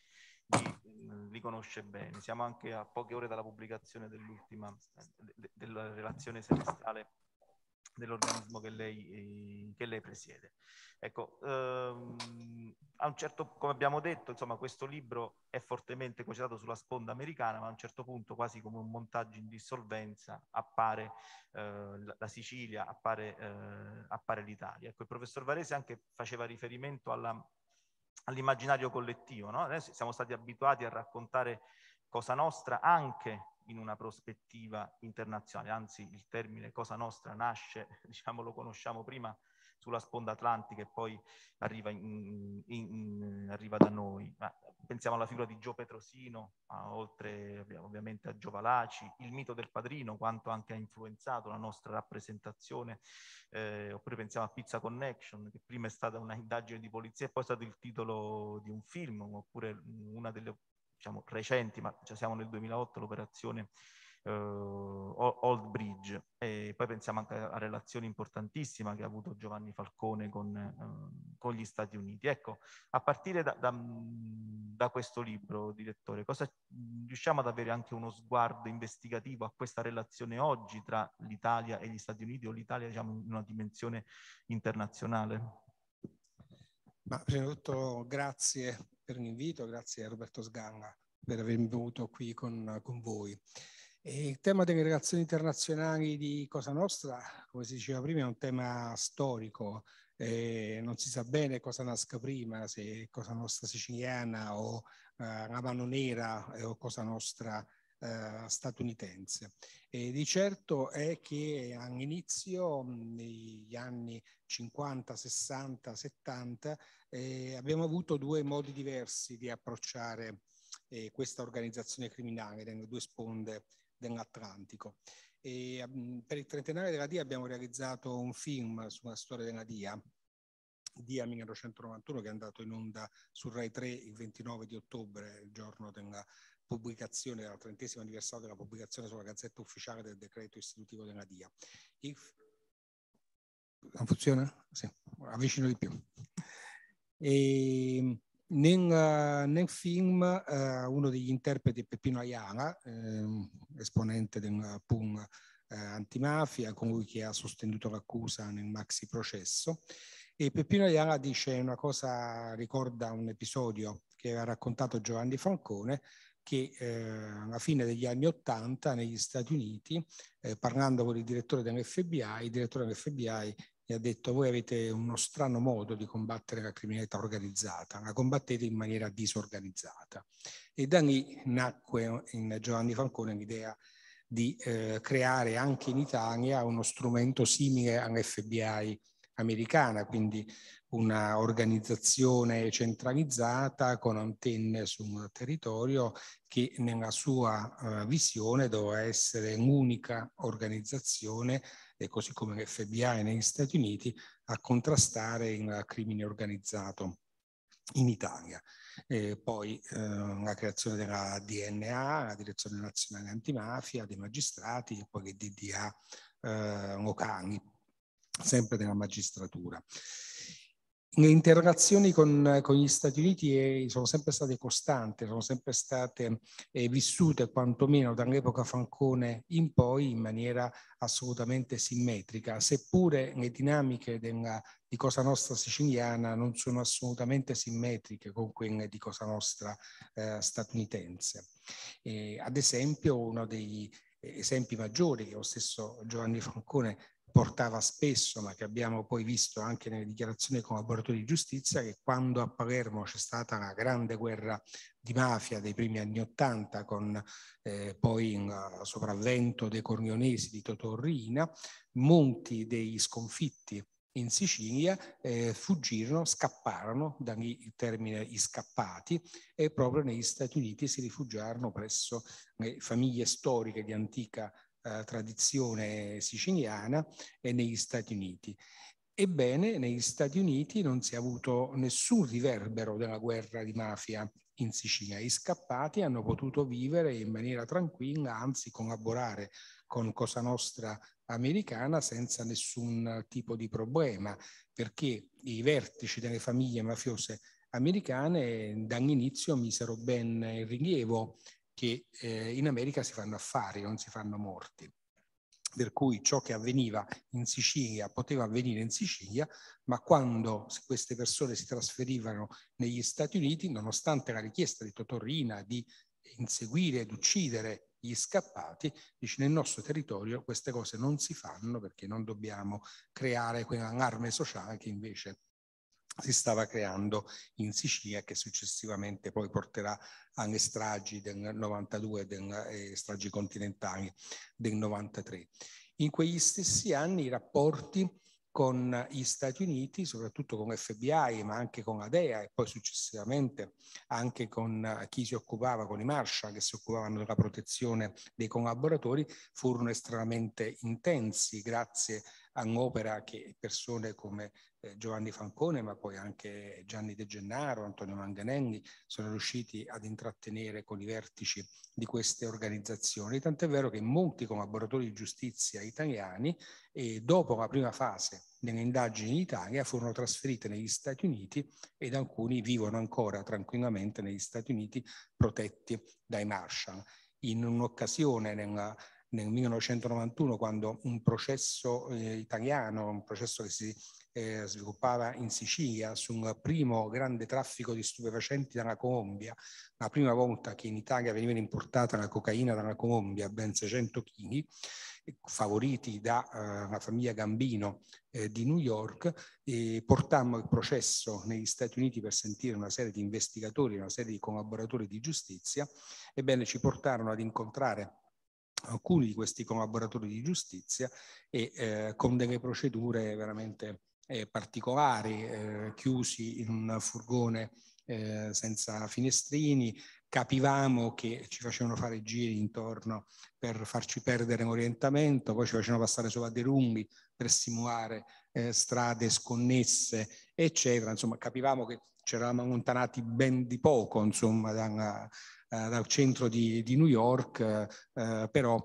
li, mm, li, conosce bene. Siamo anche a poche ore dalla pubblicazione dell'ultima, eh, de, de, della relazione semestrale dell'organismo che lei, eh, che lei presiede. Ecco, ehm, a un certo, come abbiamo detto, insomma, questo libro è fortemente cogitato sulla sponda americana, ma a un certo punto, quasi come un montaggio in dissolvenza, appare eh, la Sicilia, appare, eh, appare l'Italia. Ecco, il professor Varese anche faceva riferimento all'immaginario collettivo. No? Adesso siamo stati abituati a raccontare Cosa Nostra anche in una prospettiva internazionale. Anzi, il termine Cosa Nostra nasce, diciamo, lo conosciamo prima sulla sponda atlantica e poi arriva, in, in, in, arriva da noi. Ma pensiamo alla figura di Gio Petrosino, a, oltre ovviamente a Gio Valaci, il mito del padrino, quanto anche ha influenzato la nostra rappresentazione, eh, oppure pensiamo a Pizza Connection, che prima è stata una indagine di polizia e poi è stato il titolo di un film, oppure una delle diciamo, recenti, ma già siamo nel 2008, l'operazione eh, Old Bridge. E poi pensiamo anche alla relazione importantissima che ha avuto Giovanni Falcone con, eh, con gli Stati Uniti. Ecco, a partire da, da, da questo libro, direttore, cosa, riusciamo ad avere anche uno sguardo investigativo a questa relazione oggi tra l'Italia e gli Stati Uniti o l'Italia diciamo, in una dimensione internazionale? Ma prima di tutto grazie per l'invito, grazie a Roberto Sganna per avermi venuto qui con, con voi. E il tema delle relazioni internazionali di Cosa Nostra, come si diceva prima, è un tema storico. Eh, non si sa bene cosa nasca prima, se Cosa Nostra siciliana o eh, la mano nera eh, o Cosa Nostra eh, statunitense. E di certo è che all'inizio, negli anni 50, 60, 70, eh, abbiamo avuto due modi diversi di approcciare eh, questa organizzazione criminale nelle due sponde dell'Atlantico. E, mh, mm, per il trentennale della DIA abbiamo realizzato un film sulla storia della DIA, DIA 1991, che è andato in onda su Rai 3 il 29 di ottobre, il giorno della pubblicazione, della trentesima anniversario della pubblicazione sulla gazzetta ufficiale del decreto istitutivo della DIA. Il... Non funziona? Sì, avvicino di più. E nel, nel film eh, uno degli interpreti Peppino Ayala, ehm, esponente del PUM eh, antimafia con lui che ha sostenuto l'accusa nel maxi processo. E Peppino Ayala dice una cosa, ricorda un episodio che ha raccontato Giovanni Falcone, che eh, alla fine degli anni Ottanta negli Stati Uniti, eh, parlando con il direttore dell'FBI, il direttore dell'FBI e ha detto voi avete uno strano modo di combattere la criminalità organizzata, la combattete in maniera disorganizzata. E da lì nacque in Giovanni Falcone l'idea di eh, creare anche in Italia uno strumento simile all'FBI americana, quindi una organizzazione centralizzata con antenne su un territorio che nella sua eh, visione doveva essere l'unica organizzazione e così come l'FBI negli Stati Uniti a contrastare il crimine organizzato in Italia. E poi eh, la creazione della DNA, la Direzione Nazionale Antimafia, dei magistrati e poi le DDA eh, locali, sempre della magistratura le interazioni con, con, gli Stati Uniti eh, sono sempre state costanti, sono sempre state eh, vissute quantomeno dall'epoca Fancone in poi in maniera assolutamente simmetrica, seppure le dinamiche della, di Cosa Nostra siciliana non sono assolutamente simmetriche con quelle di Cosa Nostra eh, statunitense. Eh, ad esempio uno degli eh, esempi maggiori che lo stesso Giovanni Fancone portava spesso, ma che abbiamo poi visto anche nelle dichiarazioni dei collaboratori di giustizia, che quando a Palermo c'è stata la grande guerra di mafia dei primi anni Ottanta, con eh, poi un eh, sopravvento dei cornionesi di Totorrina, molti dei sconfitti in Sicilia eh, fuggirono, scapparono, da lì il termine scappati, e proprio negli Stati Uniti si rifugiarono presso le famiglie storiche di antica eh, tradizione siciliana e negli Stati Uniti. Ebbene, negli Stati Uniti non si è avuto nessun riverbero della guerra di mafia in Sicilia. I scappati hanno potuto vivere in maniera tranquilla, anzi collaborare con Cosa Nostra americana senza nessun tipo di problema, perché i vertici delle famiglie mafiose americane eh, dall'inizio misero ben in rilievo che eh, in America si fanno affari, non si fanno morti. Per cui ciò che avveniva in Sicilia poteva avvenire in Sicilia, ma quando queste persone si trasferivano negli Stati Uniti, nonostante la richiesta di Totorrina di inseguire ed uccidere gli scappati, dice nel nostro territorio queste cose non si fanno perché non dobbiamo creare quell'allarme sociale che invece si stava creando in Sicilia che successivamente poi porterà alle stragi del 92 e eh, stragi continentali del 93. In quegli stessi anni i rapporti con gli Stati Uniti, soprattutto con l'FBI, ma anche con la e poi successivamente anche con chi si occupava, con i Marshall che si occupavano della protezione dei collaboratori, furono estremamente intensi grazie a un'opera che persone come eh, Giovanni Falcone, ma poi anche Gianni De Gennaro, Antonio Manganelli, sono riusciti ad intrattenere con i vertici di queste organizzazioni, tant'è vero che molti collaboratori di giustizia italiani, eh, dopo la prima fase delle indagini in Italia, furono trasferiti negli Stati Uniti ed alcuni vivono ancora tranquillamente negli Stati Uniti protetti dai Marshall. In un'occasione nella nel 1991 quando un processo eh, italiano, un processo che si eh, sviluppava in Sicilia su un primo grande traffico di stupefacenti dalla Colombia, la prima volta che in Italia veniva importata la cocaina dalla Colombia, ben 600 kg, eh, favoriti dalla eh, famiglia Gambino eh, di New York, e portammo il processo negli Stati Uniti per sentire una serie di investigatori, una serie di collaboratori di giustizia, ebbene ci portarono ad incontrare alcuni di questi collaboratori di giustizia e eh, con delle procedure veramente eh, particolari, eh, chiusi in un furgone eh, senza finestrini, capivamo che ci facevano fare giri intorno per farci perdere un orientamento, poi ci facevano passare sopra dei lunghi per simulare eh, strade sconnesse, eccetera. Insomma, capivamo che ci eravamo allontanati ben di poco insomma, dalla, eh, dal centro di, di New York, eh, eh, però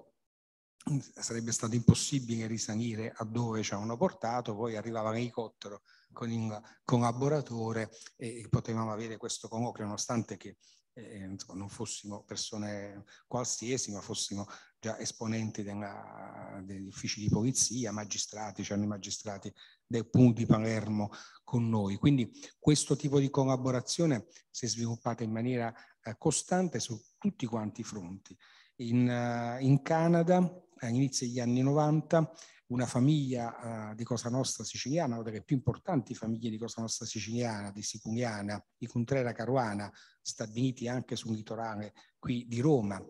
mm, sarebbe stato impossibile risalire a dove ci avevano portato, poi arrivava l'elicottero con il collaboratore e potevamo avere questo colloquio nonostante che eh, insomma, non fossimo persone qualsiasi, ma fossimo già esponenti della, degli uffici di polizia, magistrati, c'erano i magistrati del PUM di Palermo con noi. Quindi questo tipo di collaborazione si è sviluppata in maniera eh, costante su tutti quanti i fronti. In, eh, in Canada, all'inizio degli anni 90, una famiglia eh, di Cosa Nostra siciliana, una delle più importanti famiglie di Cosa Nostra siciliana, di Siculiana, di Contrera Caruana, stabiliti anche sul litorale qui di Roma,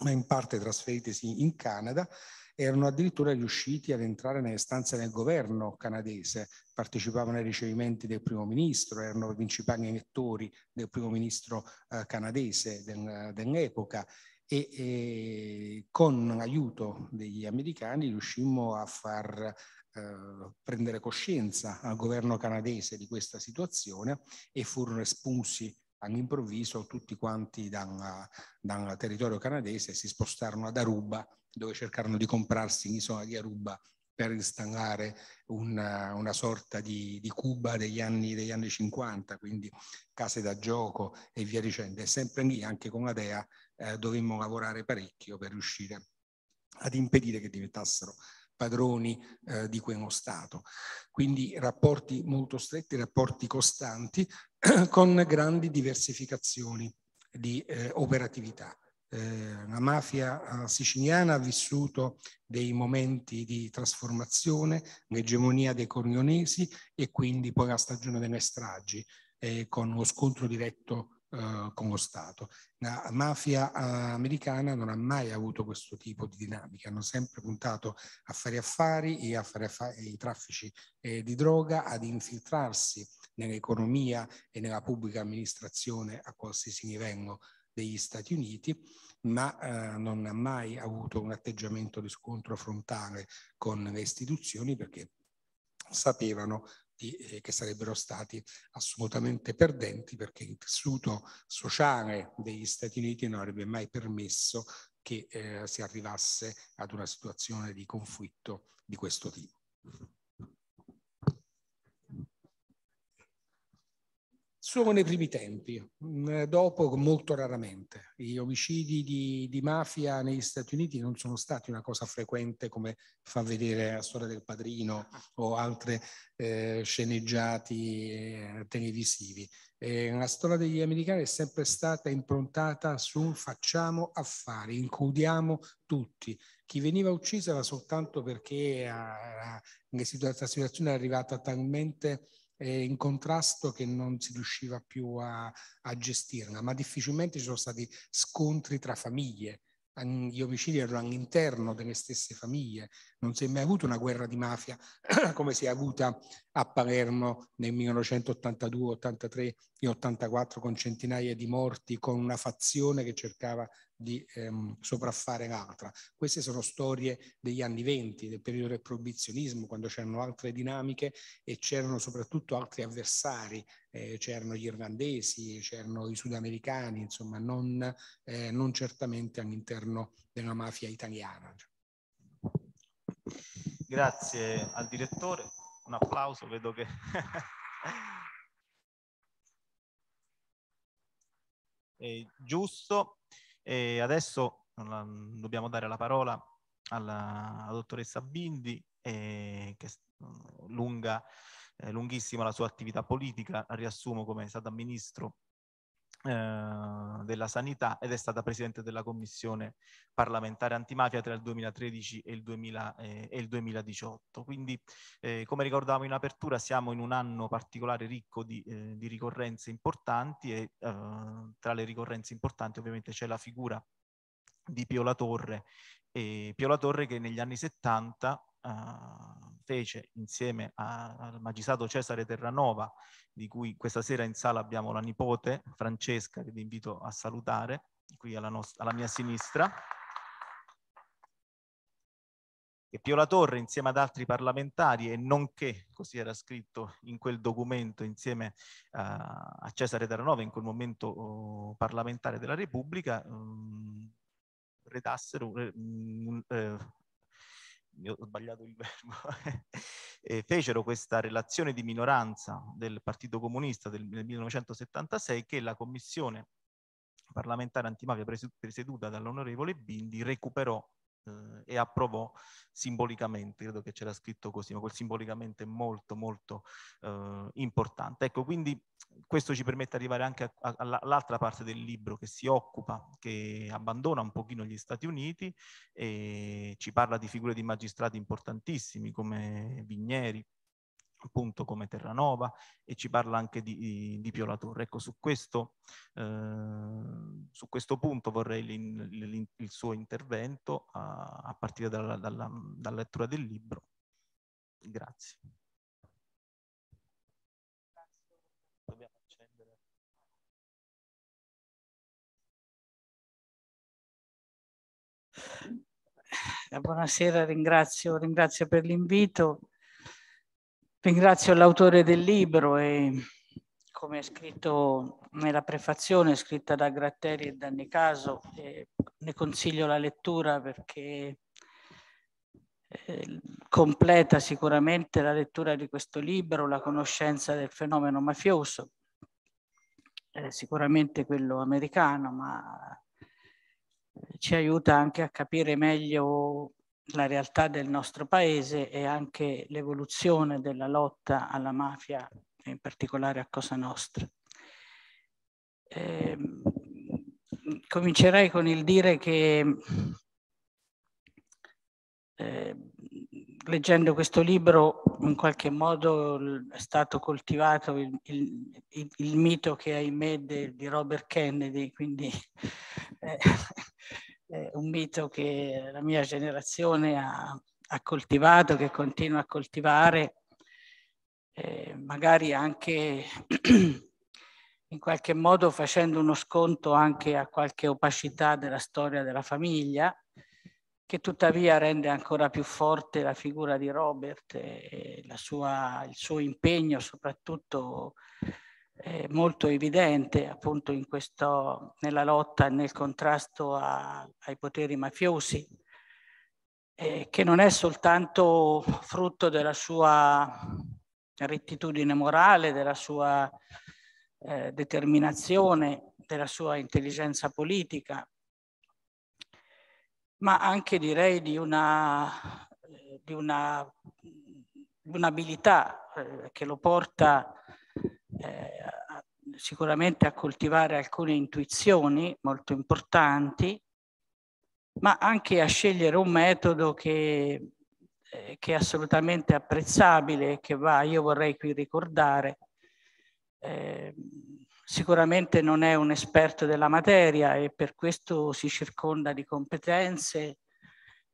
ma in parte trasferitesi in Canada, erano addirittura riusciti ad entrare nelle stanze del governo canadese, partecipavano ai ricevimenti del primo ministro, erano i principali elettori del primo ministro eh, canadese dell'epoca e, e con l'aiuto degli americani riuscimmo a far eh, prendere coscienza al governo canadese di questa situazione e furono espulsi all'improvviso tutti quanti dal, dal territorio canadese e si spostarono ad Aruba dove cercarono di comprarsi l'isola di Aruba per installare una, una sorta di, di Cuba degli anni, degli anni, 50, quindi case da gioco e via dicendo. E sempre lì, anche con la DEA, eh, dovemmo lavorare parecchio per riuscire ad impedire che diventassero padroni eh, di quello Stato. Quindi rapporti molto stretti, rapporti costanti con grandi diversificazioni di eh, operatività. Eh, la mafia eh, siciliana ha vissuto dei momenti di trasformazione, l'egemonia dei cornionesi e quindi poi la stagione delle stragi eh, con lo scontro diretto eh, con lo Stato. La mafia eh, americana non ha mai avuto questo tipo di dinamica, hanno sempre puntato a fare affari e a fare affari, i traffici di droga, ad infiltrarsi nell'economia e nella pubblica amministrazione a qualsiasi livello degli Stati Uniti, ma eh, non ha mai avuto un atteggiamento di scontro frontale con le istituzioni perché sapevano di, eh, che sarebbero stati assolutamente perdenti perché il tessuto sociale degli Stati Uniti non avrebbe mai permesso che eh, si arrivasse ad una situazione di conflitto di questo tipo. Solo nei primi tempi, mm, dopo molto raramente. Gli omicidi di, di, mafia negli Stati Uniti non sono stati una cosa frequente come fa vedere la storia del padrino o altri eh, sceneggiati eh, televisivi. Eh, la storia degli americani è sempre stata improntata su facciamo affari, includiamo tutti. Chi veniva ucciso era soltanto perché la situazione è arrivata talmente eh, in contrasto che non si riusciva più a, a gestirla, ma difficilmente ci sono stati scontri tra famiglie gli omicidi erano all'interno delle stesse famiglie, non si è mai avuta una guerra di mafia come si è avuta a Palermo nel 1982, 83 e 84 con centinaia di morti, con una fazione che cercava di ehm, sopraffare l'altra. Queste sono storie degli anni venti, del periodo del proibizionismo, quando c'erano altre dinamiche e c'erano soprattutto altri avversari, eh, c'erano gli irlandesi, c'erano i sudamericani, insomma, non, eh, non certamente all'interno della mafia italiana. Grazie al direttore, un applauso, vedo che... È giusto, e adesso dobbiamo dare la parola alla, alla dottoressa Bindi, eh, che mm, lunga, eh, lunghissima la sua attività politica, riassumo come è stata ministro eh, della sanità ed è stata presidente della commissione parlamentare antimafia tra il 2013 e il, 2000, eh, e il 2018. Quindi eh, come ricordavo in apertura siamo in un anno particolare ricco di, eh, di ricorrenze importanti e eh, tra le ricorrenze importanti ovviamente c'è la figura di Pio La Torre. E Pio La Torre che negli anni 70 fece insieme a, al magistrato Cesare Terranova, di cui questa sera in sala abbiamo la nipote Francesca, che vi invito a salutare, qui alla, alla mia sinistra. E Pio La Torre, insieme ad altri parlamentari e nonché, così era scritto in quel documento, insieme uh, a Cesare Terranova, in quel momento uh, parlamentare della Repubblica, um, redassero, eh, eh mi ho sbagliato il verbo, eh, fecero questa relazione di minoranza del Partito Comunista del, del 1976 che la commissione parlamentare antimafia presieduta dall'onorevole Bindi recuperò eh, e approvò simbolicamente, credo che c'era scritto così, ma quel simbolicamente è molto molto eh, importante. Ecco, quindi questo ci permette di arrivare anche all'altra parte del libro che si occupa, che abbandona un pochino gli Stati Uniti e ci parla di figure di magistrati importantissimi come Vigneri, appunto come Terranova e ci parla anche di, di Pio La Torre. Ecco, su questo, eh, su questo punto vorrei l'in, l'in, il suo intervento a, a partire dalla, dalla, dalla lettura del libro. Grazie. Eh, buonasera, ringrazio, ringrazio per l'invito. Ringrazio l'autore del libro e come è scritto nella prefazione scritta da Gratteri e da Nicaso, eh, ne consiglio la lettura perché eh, completa sicuramente la lettura di questo libro, la conoscenza del fenomeno mafioso, eh, sicuramente quello americano, ma ci aiuta anche a capire meglio la realtà del nostro paese e anche l'evoluzione della lotta alla mafia, in particolare a Cosa Nostra. Eh, comincerei con il dire che eh, leggendo questo libro in qualche modo è stato coltivato il, il, il, il mito che ahimè di Robert Kennedy, quindi eh, eh, un mito che la mia generazione ha, ha coltivato, che continua a coltivare, eh, magari anche in qualche modo facendo uno sconto anche a qualche opacità della storia della famiglia, che tuttavia rende ancora più forte la figura di Robert e sua, il suo impegno soprattutto eh, molto evidente appunto in questo, nella lotta e nel contrasto a, ai poteri mafiosi, eh, che non è soltanto frutto della sua rettitudine morale, della sua eh, determinazione, della sua intelligenza politica, ma anche direi di una, eh, di una un'abilità eh, che lo porta a eh, sicuramente a coltivare alcune intuizioni molto importanti, ma anche a scegliere un metodo che, eh, che è assolutamente apprezzabile e che va, io vorrei qui ricordare, eh, sicuramente non è un esperto della materia e per questo si circonda di competenze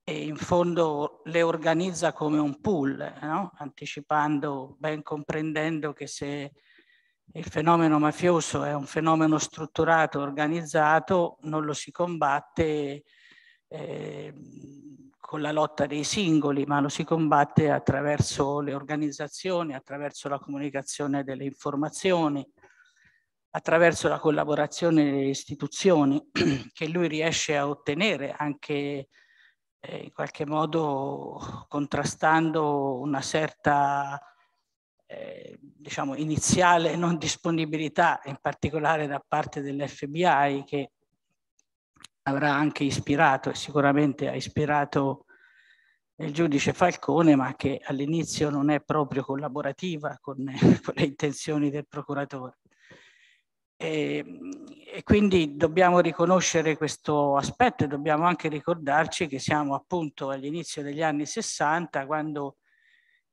e in fondo le organizza come un pool, no? anticipando, ben comprendendo che se il fenomeno mafioso è un fenomeno strutturato, organizzato, non lo si combatte eh, con la lotta dei singoli, ma lo si combatte attraverso le organizzazioni, attraverso la comunicazione delle informazioni, attraverso la collaborazione delle istituzioni che lui riesce a ottenere anche eh, in qualche modo contrastando una certa eh, diciamo, iniziale non disponibilità, in particolare da parte dell'FBI, che avrà anche ispirato e sicuramente ha ispirato il giudice Falcone, ma che all'inizio non è proprio collaborativa con, con le intenzioni del procuratore. E, e, quindi dobbiamo riconoscere questo aspetto e dobbiamo anche ricordarci che siamo appunto all'inizio degli anni 60 quando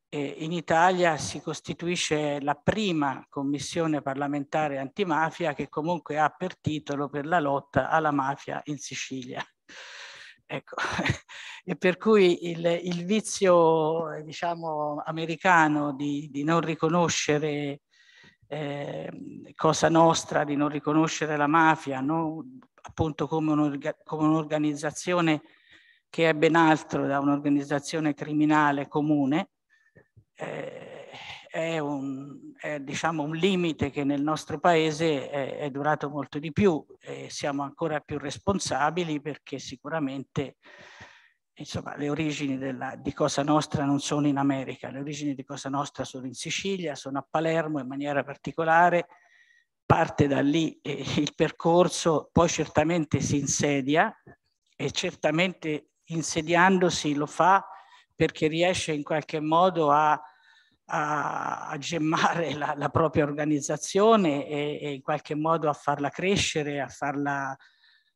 eh, in Italia si costituisce la prima commissione parlamentare antimafia che comunque ha per titolo per la lotta alla mafia in Sicilia. Ecco. e per cui il, il vizio diciamo, americano di, di non riconoscere eh, cosa nostra, di non riconoscere la mafia, no? appunto come, un'organizzazione che è ben altro da un'organizzazione criminale comune, eh, è, un, è diciamo, un, limite che nel nostro paese è, è durato molto di più e siamo ancora più responsabili perché sicuramente insomma, le origini della, di Cosa Nostra non sono in America, le origini di Cosa Nostra sono in Sicilia, sono a Palermo in maniera particolare, parte da lì eh, il percorso, poi certamente si insedia e certamente insediandosi lo fa perché riesce in qualche modo a, a, a gemmare la, la, propria organizzazione e, e, in qualche modo a farla crescere, a farla,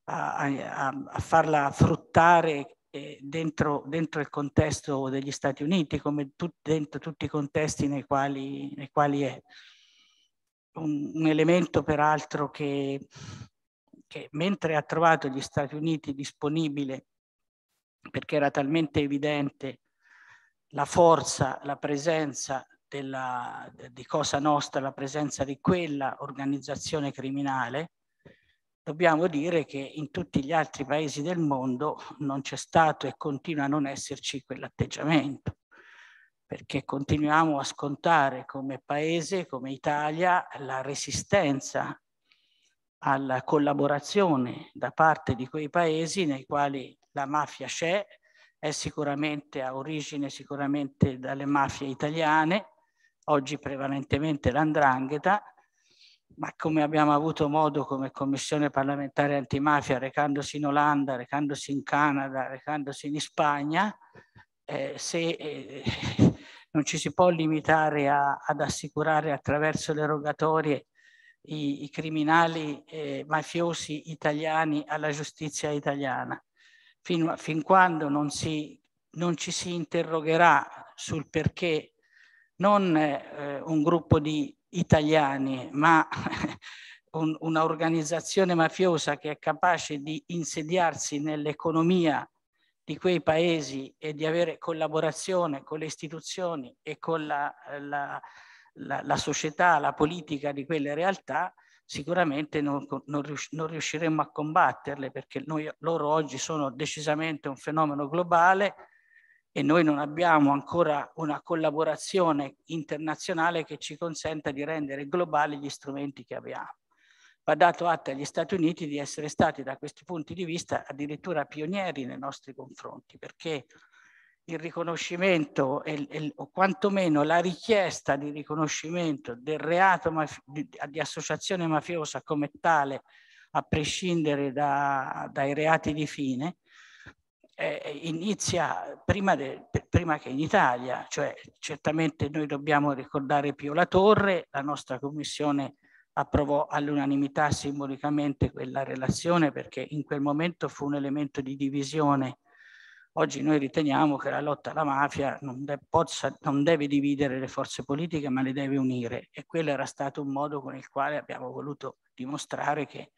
a, a farla fruttare eh, dentro, dentro, il contesto degli Stati Uniti, come tut, dentro tutti i contesti nei quali, nei quali è. Un, un elemento peraltro che, che mentre ha trovato gli Stati Uniti disponibile perché era talmente evidente la forza, la presenza della, di Cosa Nostra, la presenza di quella organizzazione criminale, dobbiamo dire che in tutti gli altri paesi del mondo non c'è stato e continua a non esserci quell'atteggiamento, perché continuiamo a scontare come paese, come Italia, la resistenza alla collaborazione da parte di quei paesi nei quali la mafia c'è, è sicuramente, ha origine sicuramente dalle mafie italiane, oggi prevalentemente l'andrangheta, ma come abbiamo avuto modo come Commissione parlamentare antimafia, recandosi in Olanda, recandosi in Canada, recandosi in Spagna, eh, se eh, non ci si può limitare a, ad assicurare attraverso le rogatorie i, i criminali eh, mafiosi italiani alla giustizia italiana fino fin quando non, si, non ci si interrogherà sul perché non eh, un gruppo di italiani, ma un, una mafiosa che è capace di insediarsi nell'economia di quei paesi e di avere collaborazione con le istituzioni e con la, la, la, la società, la politica di quelle realtà, sicuramente non, non, rius non riusciremo a combatterle perché noi, loro oggi sono decisamente un fenomeno globale e noi non abbiamo ancora una collaborazione internazionale che ci consenta di rendere globali gli strumenti che abbiamo. Va dato atto agli Stati Uniti di essere stati da questi punti di vista addirittura pionieri nei nostri confronti perché il riconoscimento e, e, o quantomeno la richiesta di riconoscimento del reato di, di, associazione mafiosa come tale, a prescindere da, dai reati di fine, eh, inizia prima, de, prima, che in Italia, cioè certamente noi dobbiamo ricordare Pio La Torre, la nostra commissione approvò all'unanimità simbolicamente quella relazione perché in quel momento fu un elemento di divisione Oggi noi riteniamo che la lotta alla mafia non, de possa, non deve dividere le forze politiche, ma le deve unire. E quello era stato un modo con il quale abbiamo voluto dimostrare che,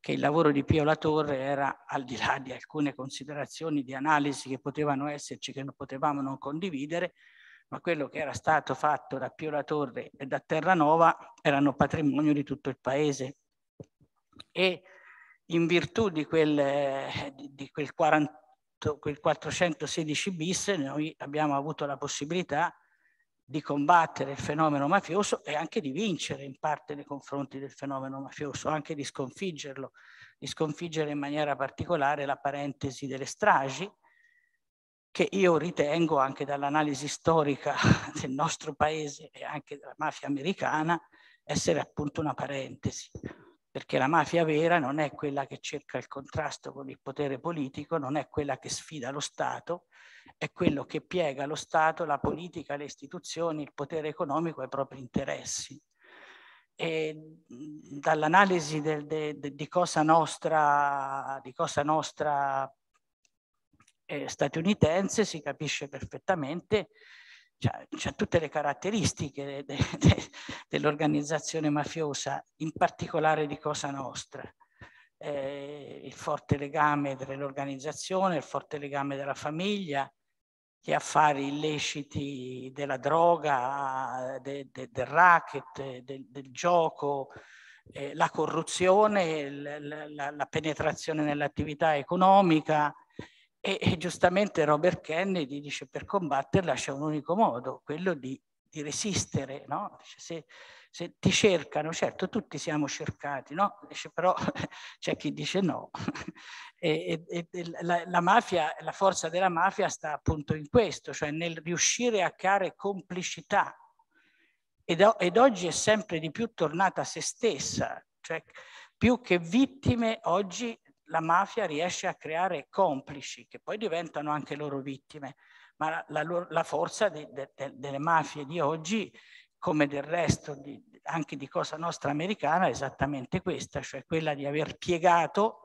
che il lavoro di Pio La Torre era, al di là di alcune considerazioni di analisi che potevano esserci, che non potevamo non condividere, ma quello che era stato fatto da Pio La Torre e da Terranova erano patrimonio di tutto il paese. E in virtù di quel, di quel 40 quel 416 bis noi abbiamo avuto la possibilità di combattere il fenomeno mafioso e anche di vincere in parte nei confronti del fenomeno mafioso, anche di sconfiggerlo, di sconfiggere in maniera particolare la parentesi delle stragi, che io ritengo anche dall'analisi storica del nostro paese e anche della mafia americana essere appunto una parentesi perché la mafia vera non è quella che cerca il contrasto con il potere politico, non è quella che sfida lo Stato, è quello che piega lo Stato, la politica, le istituzioni, il potere economico ai propri interessi. dall'analisi di Cosa Nostra, di cosa nostra eh, statunitense si capisce perfettamente cioè, tutte le caratteristiche de, de, dell'organizzazione mafiosa, in particolare di Cosa Nostra. Eh, il forte legame dell'organizzazione, il forte legame della famiglia, gli affari illeciti della droga, de, del racket, del gioco, eh, la corruzione, la, la, la penetrazione nell'attività economica, e, e giustamente Robert Kennedy dice per combatterla c'è un unico modo, quello di, di resistere, no? Dice, se, se ti cercano, certo tutti siamo cercati, no? però c'è chi dice no. e, e, e la, la, mafia, la forza della mafia sta appunto in questo, cioè nel riuscire a creare complicità. Ed, ed oggi è sempre di più tornata a se stessa, cioè più che vittime oggi la mafia riesce a creare complici che poi diventano anche loro vittime, ma la, la, la forza de, de, de, delle mafie di oggi, come del resto di, anche di Cosa Nostra americana, è esattamente questa, cioè quella di aver piegato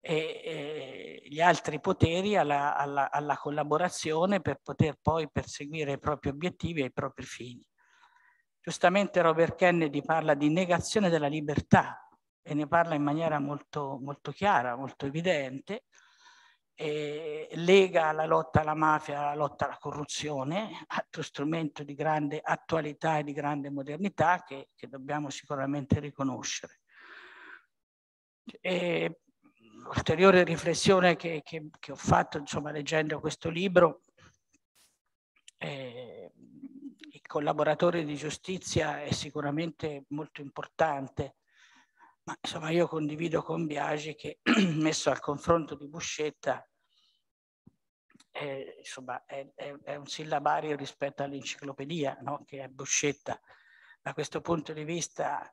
e, e gli altri poteri alla, alla, alla collaborazione per poter poi perseguire i propri obiettivi e i propri fini. Giustamente Robert Kennedy parla di negazione della libertà, e ne parla in maniera molto, molto chiara, molto evidente, e eh, lega la lotta alla mafia alla lotta alla corruzione, altro strumento di grande attualità e di grande modernità che, che dobbiamo sicuramente riconoscere. E, ulteriore riflessione che, che, che, ho fatto insomma, leggendo questo libro, eh, il collaboratore di giustizia è sicuramente molto importante ma insomma io condivido con Biagi che messo al confronto di Buscetta eh, insomma, è, è, è, un sillabario rispetto all'enciclopedia no? che è Buscetta. Da questo punto di vista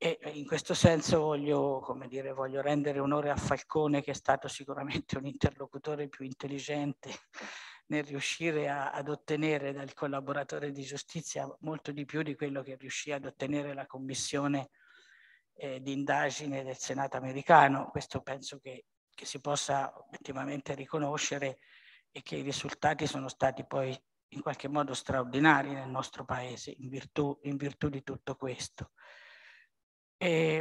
e in questo senso voglio, dire, voglio, rendere onore a Falcone che è stato sicuramente un interlocutore più intelligente nel riuscire a, ad ottenere dal collaboratore di giustizia molto di più di quello che riuscì ad ottenere la commissione eh, di indagine del Senato americano, questo penso che, che si possa obiettivamente riconoscere e che i risultati sono stati poi in qualche modo straordinari nel nostro paese in virtù, in virtù di tutto questo. Mm,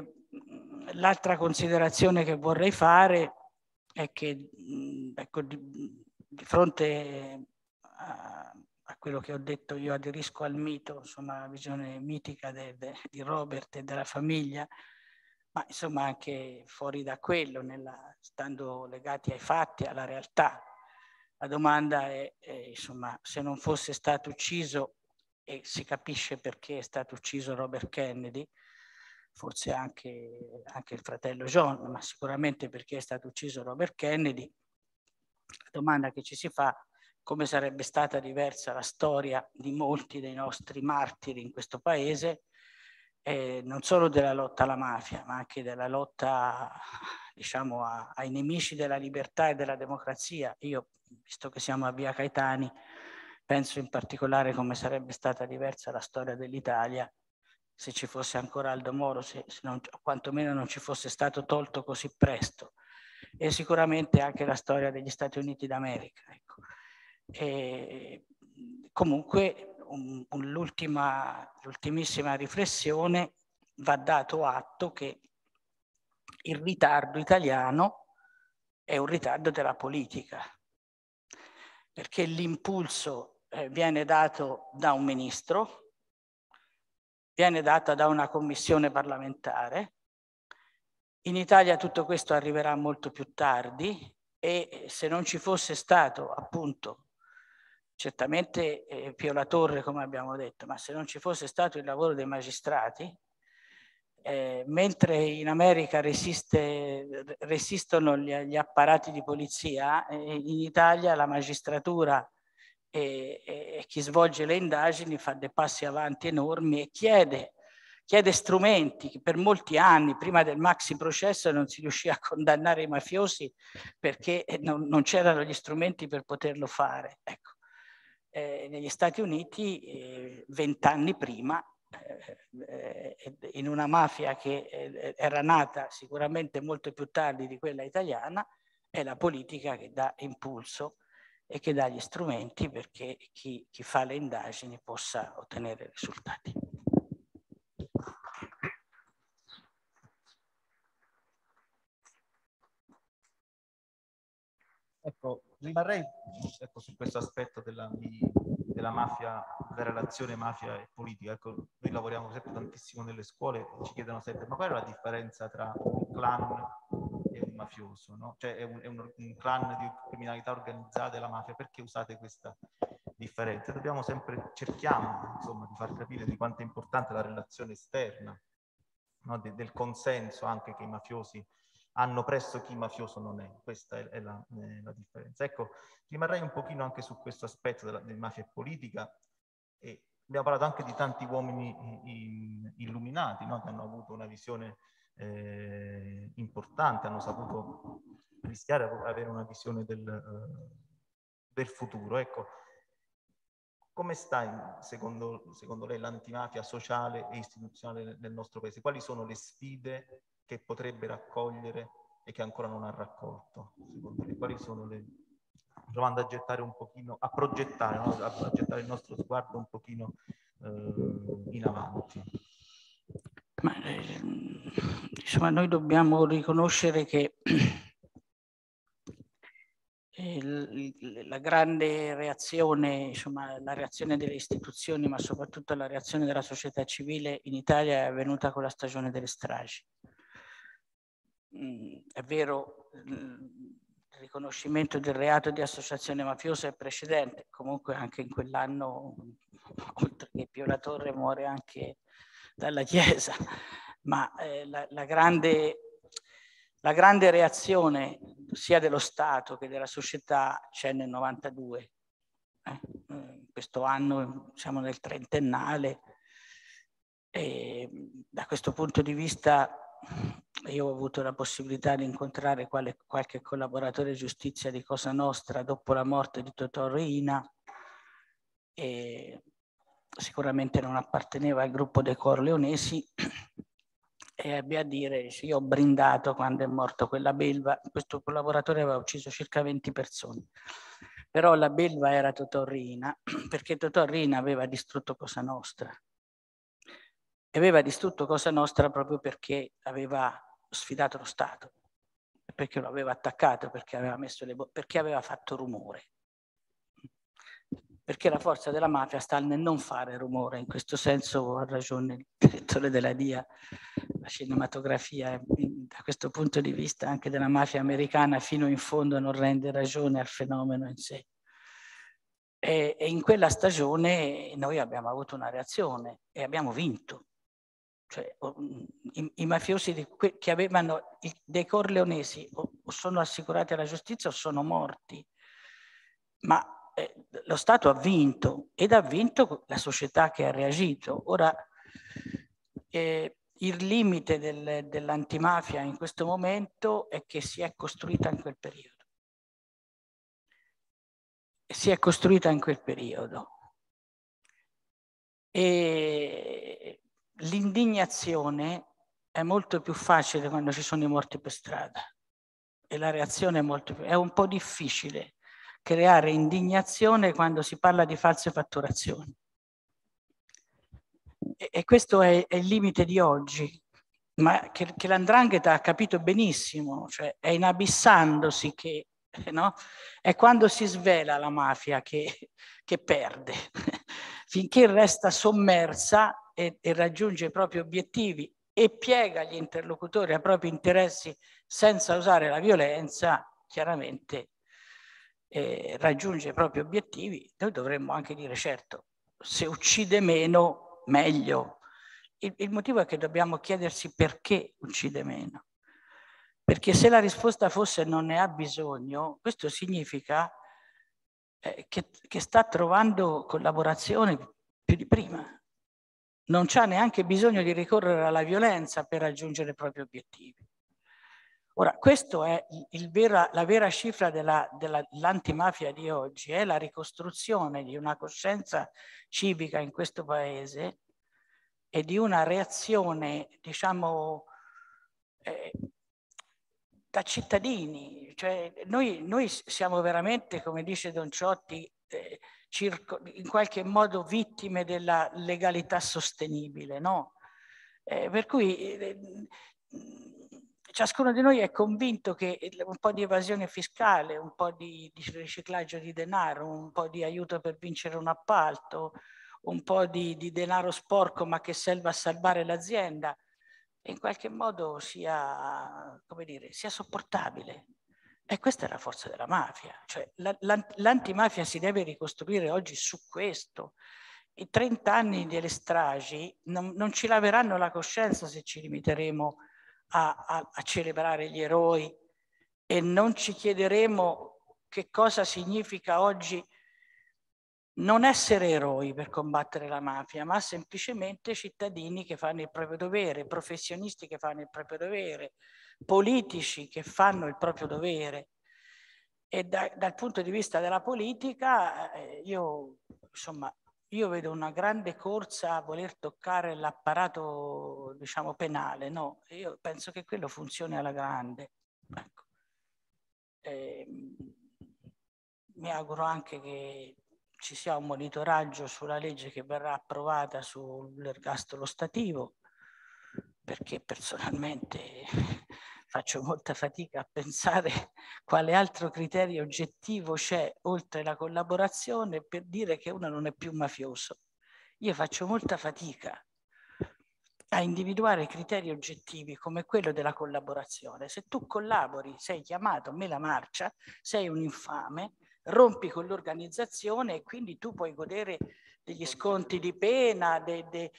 l'altra considerazione che vorrei fare è che mm, ecco, di, di fronte a, a quello che ho detto io aderisco al mito, insomma la visione mitica de, de, di Robert e della famiglia, ma insomma anche fuori da quello, nella, stando legati ai fatti, alla realtà. La domanda è, è insomma, se non fosse stato ucciso, e si capisce perché è stato ucciso Robert Kennedy, forse anche, anche il fratello John, ma sicuramente perché è stato ucciso Robert Kennedy, la domanda che ci si fa è, come sarebbe stata diversa la storia di molti dei nostri martiri in questo paese, eh, non solo della lotta alla mafia, ma anche della lotta diciamo, a, ai nemici della libertà e della democrazia. Io, visto che siamo a Via Caetani, penso in particolare come sarebbe stata diversa la storia dell'Italia se ci fosse ancora Aldo Moro, se, se non, quantomeno non ci fosse stato tolto così presto. E sicuramente anche la storia degli Stati Uniti d'America. Ecco. E comunque un, un, l'ultimissima riflessione va dato atto che il ritardo italiano è un ritardo della politica, perché l'impulso eh, viene dato da un ministro, viene data da una commissione parlamentare. In Italia tutto questo arriverà molto più tardi e se non ci fosse stato appunto certamente eh, Pio La Torre, come abbiamo detto, ma se non ci fosse stato il lavoro dei magistrati, eh, mentre in America resiste, resistono gli, gli, apparati di polizia, eh, in Italia la magistratura e, e, chi svolge le indagini fa dei passi avanti enormi e chiede, chiede strumenti che per molti anni, prima del maxi processo, non si riuscì a condannare i mafiosi perché non, non c'erano gli strumenti per poterlo fare. Ecco eh, negli Stati Uniti eh, vent'anni prima eh, eh, in una mafia che era nata sicuramente molto più tardi di quella italiana, è la politica che dà impulso e che dà gli strumenti perché chi, chi fa le indagini possa ottenere risultati. Ecco, rimarrei ecco, su questo aspetto della, di, della mafia, della relazione mafia e politica. Ecco, noi lavoriamo sempre tantissimo nelle scuole e ci chiedono sempre ma qual è la differenza tra un clan e un mafioso? No? Cioè è, un, è un, un, clan di criminalità organizzata e la mafia, perché usate questa differenza? Dobbiamo sempre, cerchiamo insomma, di far capire di quanto è importante la relazione esterna, no? De, del consenso anche che i mafiosi hanno presso chi mafioso non è. Questa è, è, la, è la, differenza. Ecco, rimarrei un pochino anche su questo aspetto della, della mafia politica e abbiamo parlato anche di tanti uomini in, illuminati no? che hanno avuto una visione eh, importante, hanno saputo rischiare di avere una visione del, eh, del futuro. Ecco, come sta secondo, secondo lei l'antimafia sociale e istituzionale nel nostro paese? Quali sono le sfide che potrebbe raccogliere e che ancora non ha raccolto? Secondo me, quali sono le... provando a gettare un pochino, a progettare, no? a, gettare il nostro sguardo un pochino eh, in avanti. Ma, eh, insomma, noi dobbiamo riconoscere che eh, la grande reazione, insomma, la reazione delle istituzioni, ma soprattutto la reazione della società civile in Italia è avvenuta con la stagione delle stragi mh, mm, è vero, il riconoscimento del reato di associazione mafiosa è precedente, comunque anche in quell'anno, oltre che Pio La Torre, muore anche dalla Chiesa, ma eh, la, la, grande, la grande reazione sia dello Stato che della società c'è nel 92. Eh? Mm, questo anno siamo nel trentennale e da questo punto di vista io ho avuto la possibilità di incontrare quale, qualche collaboratore giustizia di Cosa Nostra dopo la morte di Totò Reina e sicuramente non apparteneva al gruppo dei Corleonesi e ebbe a dire io ho brindato quando è morto quella belva, questo collaboratore aveva ucciso circa 20 persone però la belva era Totò Totorrina perché Totò Totorrina aveva distrutto Cosa Nostra e aveva distrutto Cosa Nostra proprio perché aveva sfidato lo Stato, perché lo aveva attaccato, perché aveva, messo le bo- perché aveva fatto rumore. Perché la forza della mafia sta nel non fare rumore, in questo senso ha ragione il direttore della DIA, la cinematografia da questo punto di vista anche della mafia americana fino in fondo non rende ragione al fenomeno in sé. E, e in quella stagione noi abbiamo avuto una reazione e abbiamo vinto cioè, mm, i, i, mafiosi di, che avevano i, dei corleonesi o, o, sono assicurati alla giustizia o sono morti. Ma eh, lo Stato ha vinto ed ha vinto la società che ha reagito. Ora, eh, il limite del, dell'antimafia in questo momento è che si è costruita in quel periodo. Si è costruita in quel periodo. E l'indignazione è molto più facile quando ci sono i morti per strada e la reazione è molto più... è un po' difficile creare indignazione quando si parla di false fatturazioni. E, e questo è, è, il limite di oggi, ma che, che l'andrangheta ha capito benissimo, cioè è inabissandosi che No? È quando si svela la mafia che, che perde. Finché resta sommersa e, e raggiunge i propri obiettivi e piega gli interlocutori ai propri interessi senza usare la violenza, chiaramente eh, raggiunge i propri obiettivi, noi dovremmo anche dire certo, se uccide meno, meglio. Il, il motivo è che dobbiamo chiedersi perché uccide meno. Perché se la risposta fosse non ne ha bisogno, questo significa eh, che, che sta trovando collaborazione più di prima non c'ha neanche bisogno di ricorrere alla violenza per raggiungere i propri obiettivi. Ora, questa è vera, la vera cifra dell'antimafia dell di oggi, è la ricostruzione di una coscienza civica in questo paese e di una reazione, diciamo, eh, da cittadini. Cioè, noi, noi, siamo veramente, come dice Don Ciotti, eh, in qualche modo vittime della legalità sostenibile. No? Eh, per cui eh, ciascuno di noi è convinto che un po' di evasione fiscale, un po' di, di riciclaggio di denaro, un po' di aiuto per vincere un appalto, un po' di, di denaro sporco ma che serve a salvare l'azienda, in qualche modo sia, come dire, sia sopportabile, e questa è la forza della mafia, cioè l'antimafia si deve ricostruire oggi su questo. I 30 anni delle stragi non, non ci laveranno la coscienza se ci limiteremo a, a, a, celebrare gli eroi e non ci chiederemo che cosa significa oggi non essere eroi per combattere la mafia, ma semplicemente cittadini che fanno il proprio dovere, professionisti che fanno il proprio dovere, politici che fanno il proprio dovere. E da, dal punto di vista della politica, eh, io, insomma, io vedo una grande corsa a voler toccare l'apparato diciamo, penale, no? Io penso che quello funzioni alla grande. Ecco. Eh, mi auguro anche che ci sia un monitoraggio sulla legge che verrà approvata sull'ergastolo stativo perché personalmente faccio molta fatica a pensare quale altro criterio oggettivo c'è oltre la collaborazione per dire che uno non è più mafioso. Io faccio molta fatica a individuare criteri oggettivi come quello della collaborazione. Se tu collabori, sei chiamato a me la marcia, sei un infame, rompi con l'organizzazione e quindi tu puoi godere degli sconti di pena, de, de,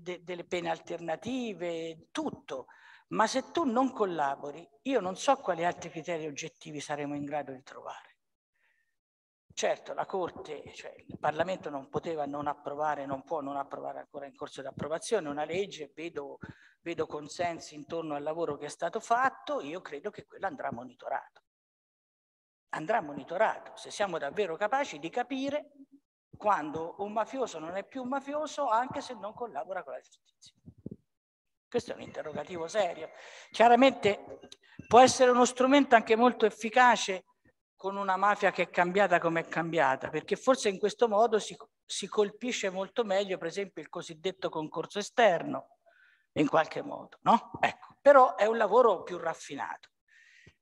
de, delle pene alternative, tutto. Ma se tu non collabori, io non so quali altri criteri oggettivi saremo in grado di trovare. Certo, la Corte, cioè il Parlamento non poteva non approvare, non può non approvare ancora in corso di approvazione una legge, vedo, vedo consensi intorno al lavoro che è stato fatto, io credo che quella andrà monitorata andrà monitorato, se siamo davvero capaci di capire quando un mafioso non è più un mafioso anche se non collabora con la giustizia. Questo è un interrogativo serio. Chiaramente può essere uno strumento anche molto efficace con una mafia che è cambiata come è cambiata, perché forse in questo modo si, si colpisce molto meglio, per esempio, il cosiddetto concorso esterno, in qualche modo, no? Ecco, però è un lavoro più raffinato.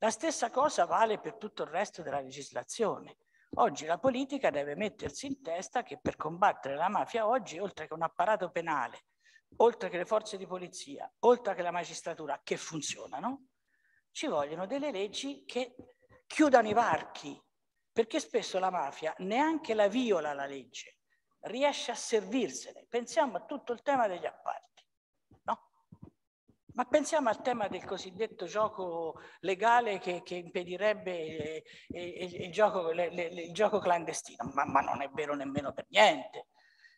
La stessa cosa vale per tutto il resto della legislazione. Oggi la politica deve mettersi in testa che per combattere la mafia oggi, oltre che un apparato penale, oltre che le forze di polizia, oltre che la magistratura che funzionano, ci vogliono delle leggi che chiudano i varchi, perché spesso la mafia neanche la viola la legge, riesce a servirsene. Pensiamo a tutto il tema degli appalti. Ma pensiamo al tema del cosiddetto gioco legale che, che impedirebbe eh, eh il, il, gioco, le, il, gioco, clandestino, ma, ma non è vero nemmeno per niente.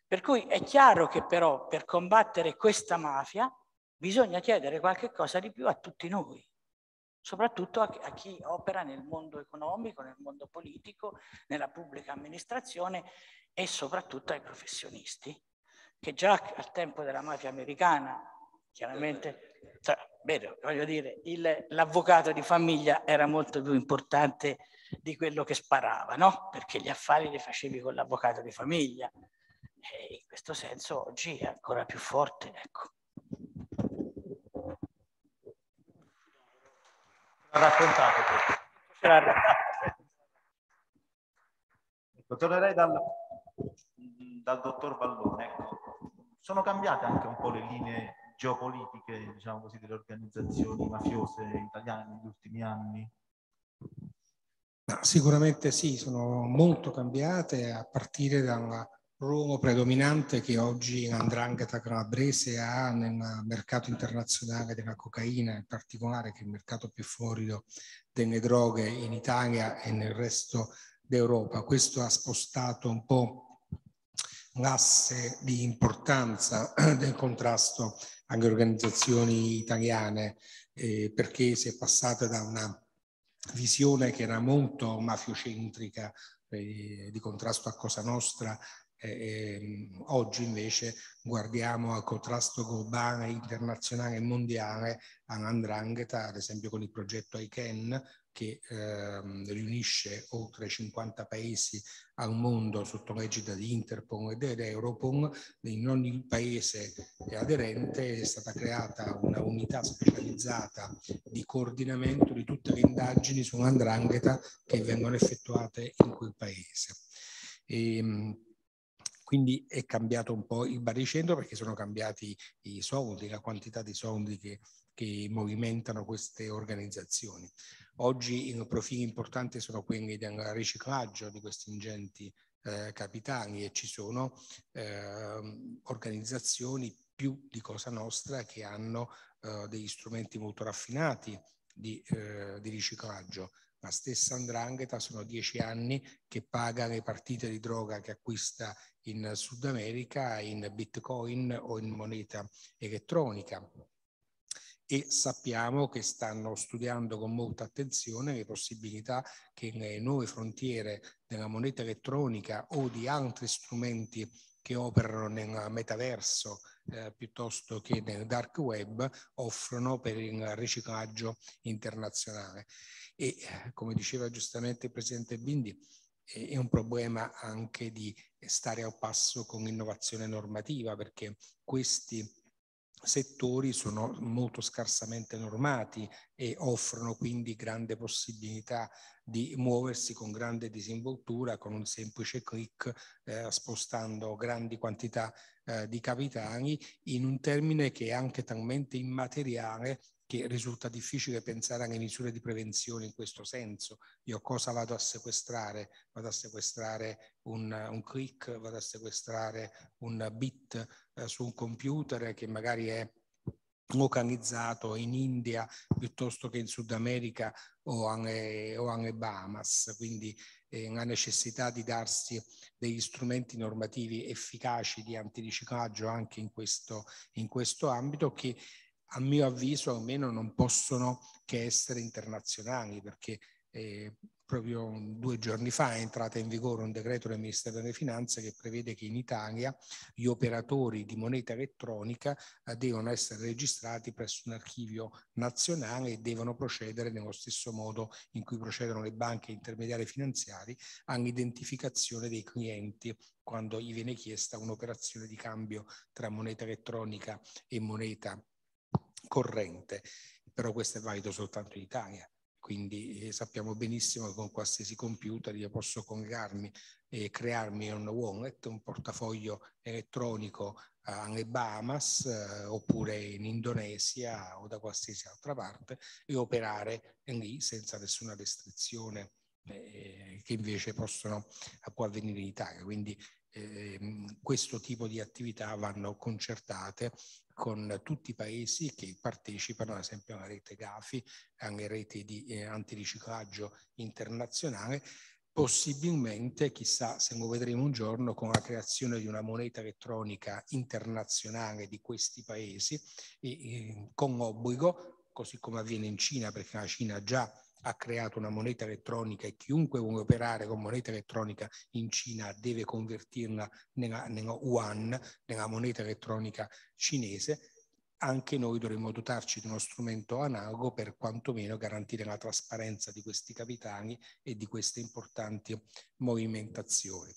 Per cui è chiaro che però per combattere questa mafia bisogna chiedere qualche cosa di più a tutti noi soprattutto a, chi opera nel mondo economico, nel mondo politico, nella pubblica amministrazione e soprattutto ai professionisti, che già al tempo della mafia americana chiaramente cioè, vedo, voglio dire, l'avvocato di famiglia era molto più importante di quello che sparava, no? Perché gli affari li facevi con l'avvocato di famiglia. E in questo senso oggi è ancora più forte, ecco. L'ha raccontato. tornerei dal, dal dottor Vallone. Ecco. Sono cambiate anche un po' le linee geopolitiche, diciamo così, delle organizzazioni mafiose italiane negli ultimi anni? Sicuramente sì, sono molto cambiate a partire dalla ruolo predominante che oggi l'andrangheta Calabrese ha nel mercato internazionale della cocaina, in particolare che è il mercato più florido delle droghe in Italia e nel resto d'Europa. Questo ha spostato un po' l'asse di importanza del contrasto alle organizzazioni italiane, eh, perché si è passata da una visione che era molto mafiocentrica eh, di contrasto a Cosa Nostra eh, oggi invece guardiamo al contrasto globale, internazionale e mondiale all'andrangheta, ad esempio con il progetto ICANN, che ehm, riunisce oltre 50 paesi al mondo sotto l'egida di Interpol ed Europol, in ogni paese aderente è stata creata una unità specializzata di coordinamento di tutte le indagini sull'andrangheta che vengono effettuate in quel paese. E, ehm, quindi è cambiato un po' il baricentro perché sono cambiati i soldi, la quantità di soldi che, che movimentano queste organizzazioni. Oggi i profili importanti sono quelli del riciclaggio di questi ingenti eh, capitali e ci sono eh, organizzazioni più di Cosa Nostra che hanno eh, degli strumenti molto raffinati di, eh, di riciclaggio. La stessa Andrangheta sono dieci anni che paga le partite di droga che acquista in Sud America in bitcoin o in moneta elettronica e sappiamo che stanno studiando con molta attenzione le possibilità che le nuove frontiere della moneta elettronica o di altri strumenti che operano nel metaverso eh, piuttosto che nel dark web offrono per il riciclaggio internazionale. E eh, come diceva giustamente il Presidente Bindi, è un problema anche di stare al passo con l'innovazione normativa perché questi settori sono molto scarsamente normati e offrono quindi grande possibilità di muoversi con grande disinvoltura, con un semplice clic, eh, spostando grandi quantità eh, di capitani in un termine che è anche talmente immateriale che risulta difficile pensare alle misure di prevenzione in questo senso. Io cosa vado a sequestrare? Vado a sequestrare un, un click, vado a sequestrare un bit, eh, su un computer che magari è localizzato in India piuttosto che in Sud America o anche, eh, o anche eh, Bahamas, quindi eh, la necessità di darsi degli strumenti normativi efficaci di antiriciclaggio anche in questo, in questo ambito che a mio avviso almeno non possono che essere internazionali perché eh, proprio due giorni fa è entrata in vigore un decreto del Ministero delle Finanze che prevede che in Italia gli operatori di moneta elettronica eh, devono essere registrati presso un archivio nazionale e devono procedere nello stesso modo in cui procedono le banche intermediari finanziari all'identificazione dei clienti quando gli viene chiesta un'operazione di cambio tra moneta elettronica e moneta corrente. Però questo è valido soltanto in Italia quindi eh, sappiamo benissimo che con qualsiasi computer io posso congregarmi e crearmi un wallet, un portafoglio elettronico eh, alle Bahamas eh, oppure in Indonesia o da qualsiasi altra parte e operare lì senza nessuna restrizione eh, che invece possono, può avvenire in Italia. Quindi eh, questo tipo di attività vanno concertate con tutti i paesi che partecipano, ad esempio, alla rete GAFI, alle reti di eh, antiriciclaggio internazionale, possibilmente, chissà se lo vedremo un giorno, con la creazione di una moneta elettronica internazionale di questi paesi, e, e, con l'obbligo, così come avviene in Cina, perché la Cina già ha creato una moneta elettronica e chiunque vuole operare con moneta elettronica in Cina deve convertirla nella, nella yuan, nella moneta elettronica cinese, anche noi dovremmo dotarci di uno strumento analogo per quantomeno garantire la trasparenza di questi capitani e di queste importanti movimentazioni.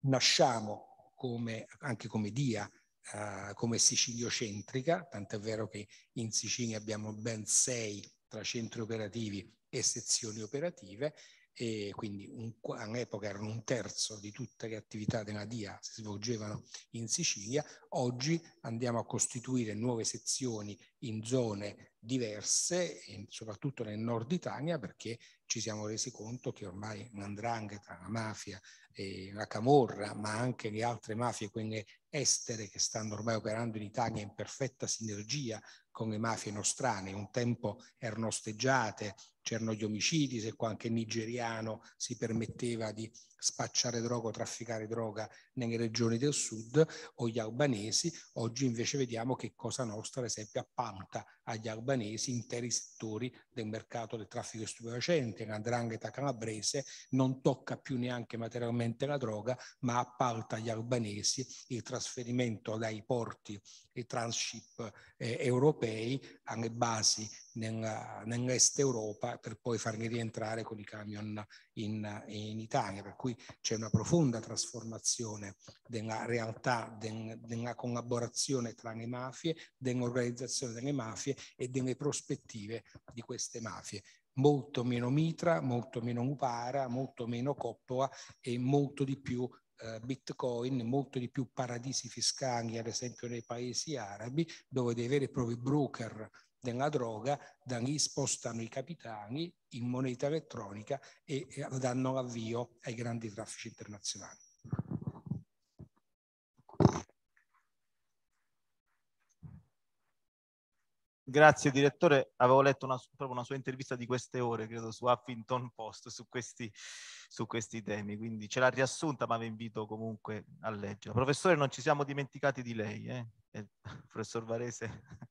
Nasciamo come, anche come DIA, eh, come siciliocentrica, tant'è vero che in Sicilia abbiamo ben sei tra centri operativi e sezioni operative e quindi un, all'epoca erano un terzo di tutte le attività della DIA si svolgevano in Sicilia, oggi andiamo a costituire nuove sezioni in zone diverse, soprattutto nel nord Italia, perché ci siamo resi conto che ormai l'andrangheta, la mafia, e la camorra, ma anche le altre mafie, quelle estere, che stanno ormai operando in Italia in perfetta sinergia con le mafie nostrane, un tempo erano osteggiate, c'erano gli omicidi, se qualche nigeriano si permetteva di spacciare droga o trafficare droga nelle regioni del sud o gli albanesi, oggi invece vediamo che Cosa Nostra, ad esempio, appalta agli albanesi interi settori del mercato del traffico stupefacente, La drangheta calabrese non tocca più neanche materialmente la droga, ma appalta agli albanesi il trasferimento dai porti e transship eh, europei alle basi nella, nell'est Europa per poi farli rientrare con i camion in, in Italia. Per cui c'è una profonda trasformazione della realtà, della collaborazione tra le mafie, dell'organizzazione delle mafie e delle prospettive di queste mafie. Molto meno Mitra, molto meno Mupara, molto meno Coppola e molto di più eh, bitcoin, molto di più paradisi fiscali, ad esempio nei paesi arabi, dove dei veri e propri broker della droga da lì spostano i capitani in moneta elettronica e danno l'avvio ai grandi traffici internazionali. Grazie direttore, avevo letto una, proprio una sua intervista di queste ore, credo, su Huffington Post, su questi, su questi temi, quindi ce l'ha riassunta, ma vi invito comunque a leggere. Professore, non ci siamo dimenticati di lei, eh? il eh, professor Varese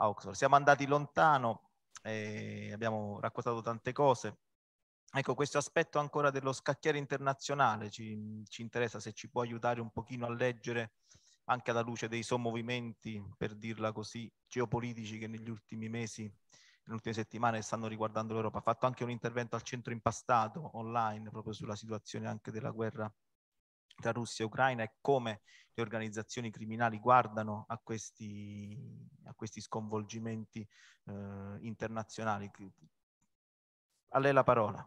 a Oxford. Siamo andati lontano, e eh, abbiamo raccontato tante cose. Ecco, questo aspetto ancora dello scacchiere internazionale ci, ci interessa, se ci può aiutare un pochino a leggere anche alla luce dei sommovimenti, per dirla così, geopolitici che negli ultimi mesi, nelle ultime settimane stanno riguardando l'Europa. Ha fatto anche un intervento al centro impastato online proprio sulla situazione anche della guerra tra Russia e Ucraina e come le organizzazioni criminali guardano a questi, a questi sconvolgimenti eh, internazionali. A lei la parola.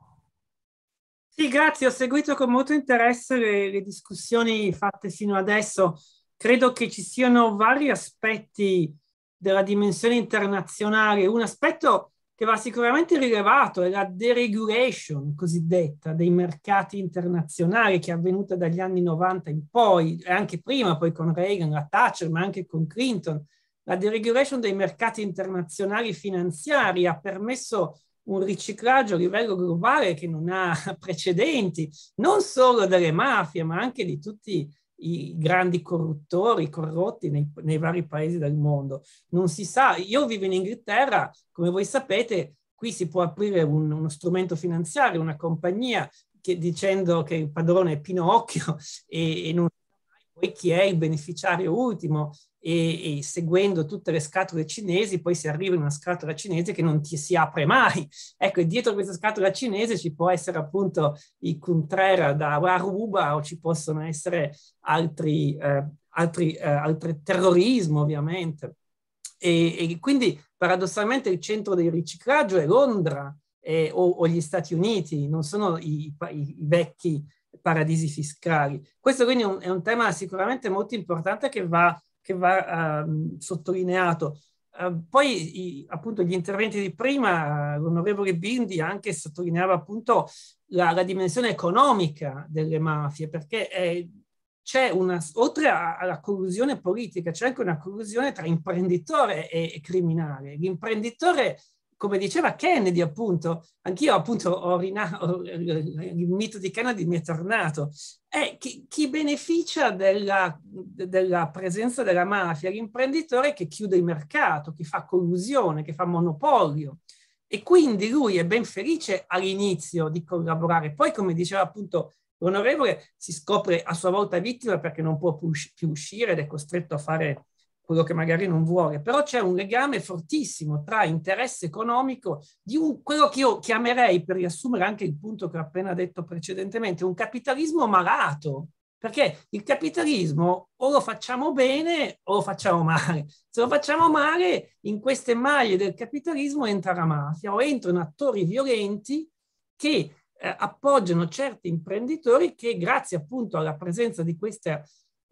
Sì, grazie. Ho seguito con molto interesse le, le discussioni fatte fino adesso credo che ci siano vari aspetti della dimensione internazionale. Un aspetto che va sicuramente rilevato è la deregulation cosiddetta dei mercati internazionali che è avvenuta dagli anni 90 in poi, e anche prima poi con Reagan, la Thatcher, ma anche con Clinton. La deregulation dei mercati internazionali finanziari ha permesso un riciclaggio a livello globale che non ha precedenti, non solo delle mafie, ma anche di tutti i grandi corruttori, corrotti nei, nei, vari paesi del mondo. Non si sa, io vivo in Inghilterra, come voi sapete, qui si può aprire un, uno strumento finanziario, una compagnia, che, dicendo che il padrone è Pinocchio e, e non sa mai poi chi è il beneficiario ultimo e, e, seguendo tutte le scatole cinesi, poi si arriva in una scatola cinese che non ti si apre mai. Ecco, dietro questa scatola cinese ci può essere appunto il Contrera da Aruba o ci possono essere altri, eh, altri, eh, altri terrorismo ovviamente. E, e, quindi paradossalmente il centro del riciclaggio è Londra eh, o, o, gli Stati Uniti, non sono i, i, i vecchi paradisi fiscali. Questo quindi è un, è un tema sicuramente molto importante che va che va uh, sottolineato. Uh, poi i, appunto gli interventi di prima, l'onorevole Bindi anche sottolineava appunto la, la dimensione economica delle mafie, perché è, eh, c'è una, oltre alla collusione politica, c'è anche una collusione tra imprenditore e, e criminale. L'imprenditore come diceva Kennedy, appunto, anch'io appunto ho rinato, il mito di Kennedy mi è tornato, è chi, chi beneficia della, della, presenza della mafia, l'imprenditore che chiude il mercato, che fa collusione, che fa monopolio. E quindi lui è ben felice all'inizio di collaborare. Poi, come diceva appunto l'onorevole, si scopre a sua volta vittima perché non può più uscire ed è costretto a fare quello che magari non vuole, però c'è un legame fortissimo tra interesse economico di un, quello che io chiamerei, per riassumere anche il punto che ho appena detto precedentemente, un capitalismo malato, perché il capitalismo o lo facciamo bene o lo facciamo male. Se lo facciamo male, in queste maglie del capitalismo entra la mafia o entrano attori violenti che eh, appoggiano certi imprenditori che grazie appunto alla presenza di questa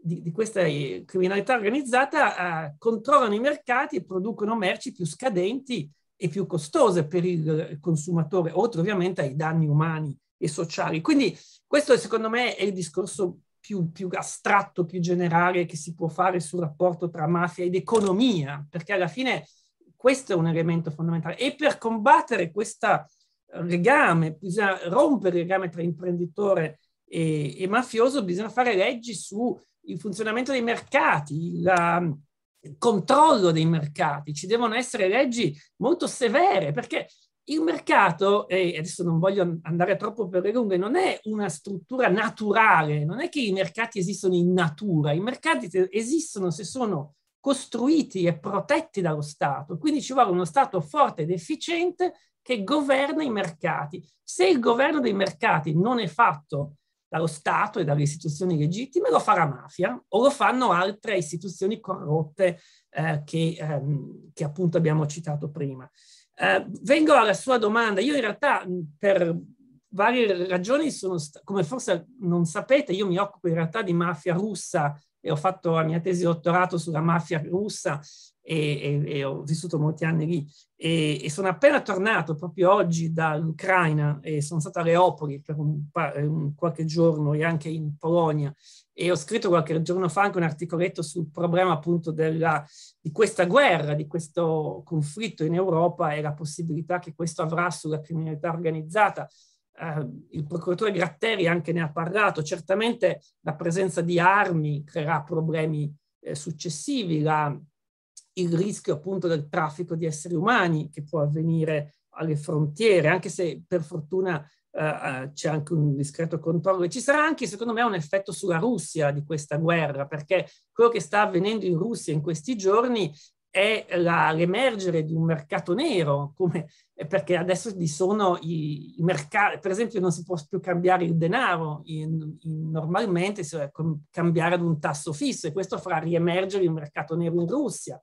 di, di questa eh, criminalità organizzata eh, controllano i mercati e producono merci più scadenti e più costose per il consumatore, oltre ovviamente ai danni umani e sociali. Quindi questo secondo me è il discorso più, più astratto, più generale che si può fare sul rapporto tra mafia ed economia, perché alla fine questo è un elemento fondamentale. E per combattere questo legame, bisogna rompere il legame tra imprenditore e, e mafioso, bisogna fare leggi su il funzionamento dei mercati, mm, il controllo dei mercati, ci devono essere leggi molto severe perché il mercato, e adesso non voglio andare troppo per le lunghe, non è una struttura naturale, non è che i mercati esistono in natura, i mercati esistono se sono costruiti e protetti dallo Stato, quindi ci vuole uno Stato forte ed efficiente che governa i mercati. Se il governo dei mercati non è fatto dallo Stato e dalle istituzioni legittime, lo fa la mafia o lo fanno altre istituzioni corrotte eh, che, ehm, che, appunto abbiamo citato prima. Eh, vengo alla sua domanda. Io in realtà per varie ragioni sono, come forse non sapete, io mi occupo in realtà di mafia russa e ho fatto la mia tesi dottorato sulla mafia russa e, e, e ho vissuto molti anni lì e, sono appena tornato proprio oggi dall'Ucraina e sono stato a Leopoli per un, eh, un, qualche giorno e anche in Polonia e ho scritto qualche giorno fa anche un articoletto sul problema appunto della, di questa guerra, di questo conflitto in Europa e la possibilità che questo avrà sulla criminalità organizzata. Uh, il procuratore Gratteri anche ne ha parlato, certamente la presenza di armi creerà problemi eh, successivi, la, il rischio appunto del traffico di esseri umani che può avvenire alle frontiere, anche se per fortuna eh, eh c'è anche un discreto controllo. E ci sarà anche, secondo me, un effetto sulla Russia di questa guerra, perché quello che sta avvenendo in Russia in questi giorni è la, l'emergere di un mercato nero, come, eh, perché adesso vi sono i, i, mercati, per esempio non si può più cambiare il denaro, in, in, normalmente si può cambiare ad un tasso fisso e questo farà riemergere il mercato nero in Russia.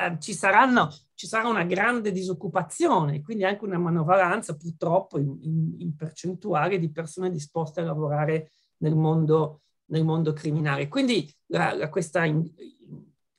Eh, ci, saranno, ci, sarà una grande disoccupazione, quindi anche una manovalanza purtroppo in, in, in percentuale di persone disposte a lavorare nel mondo, nel mondo criminale. Quindi la, la, questa in,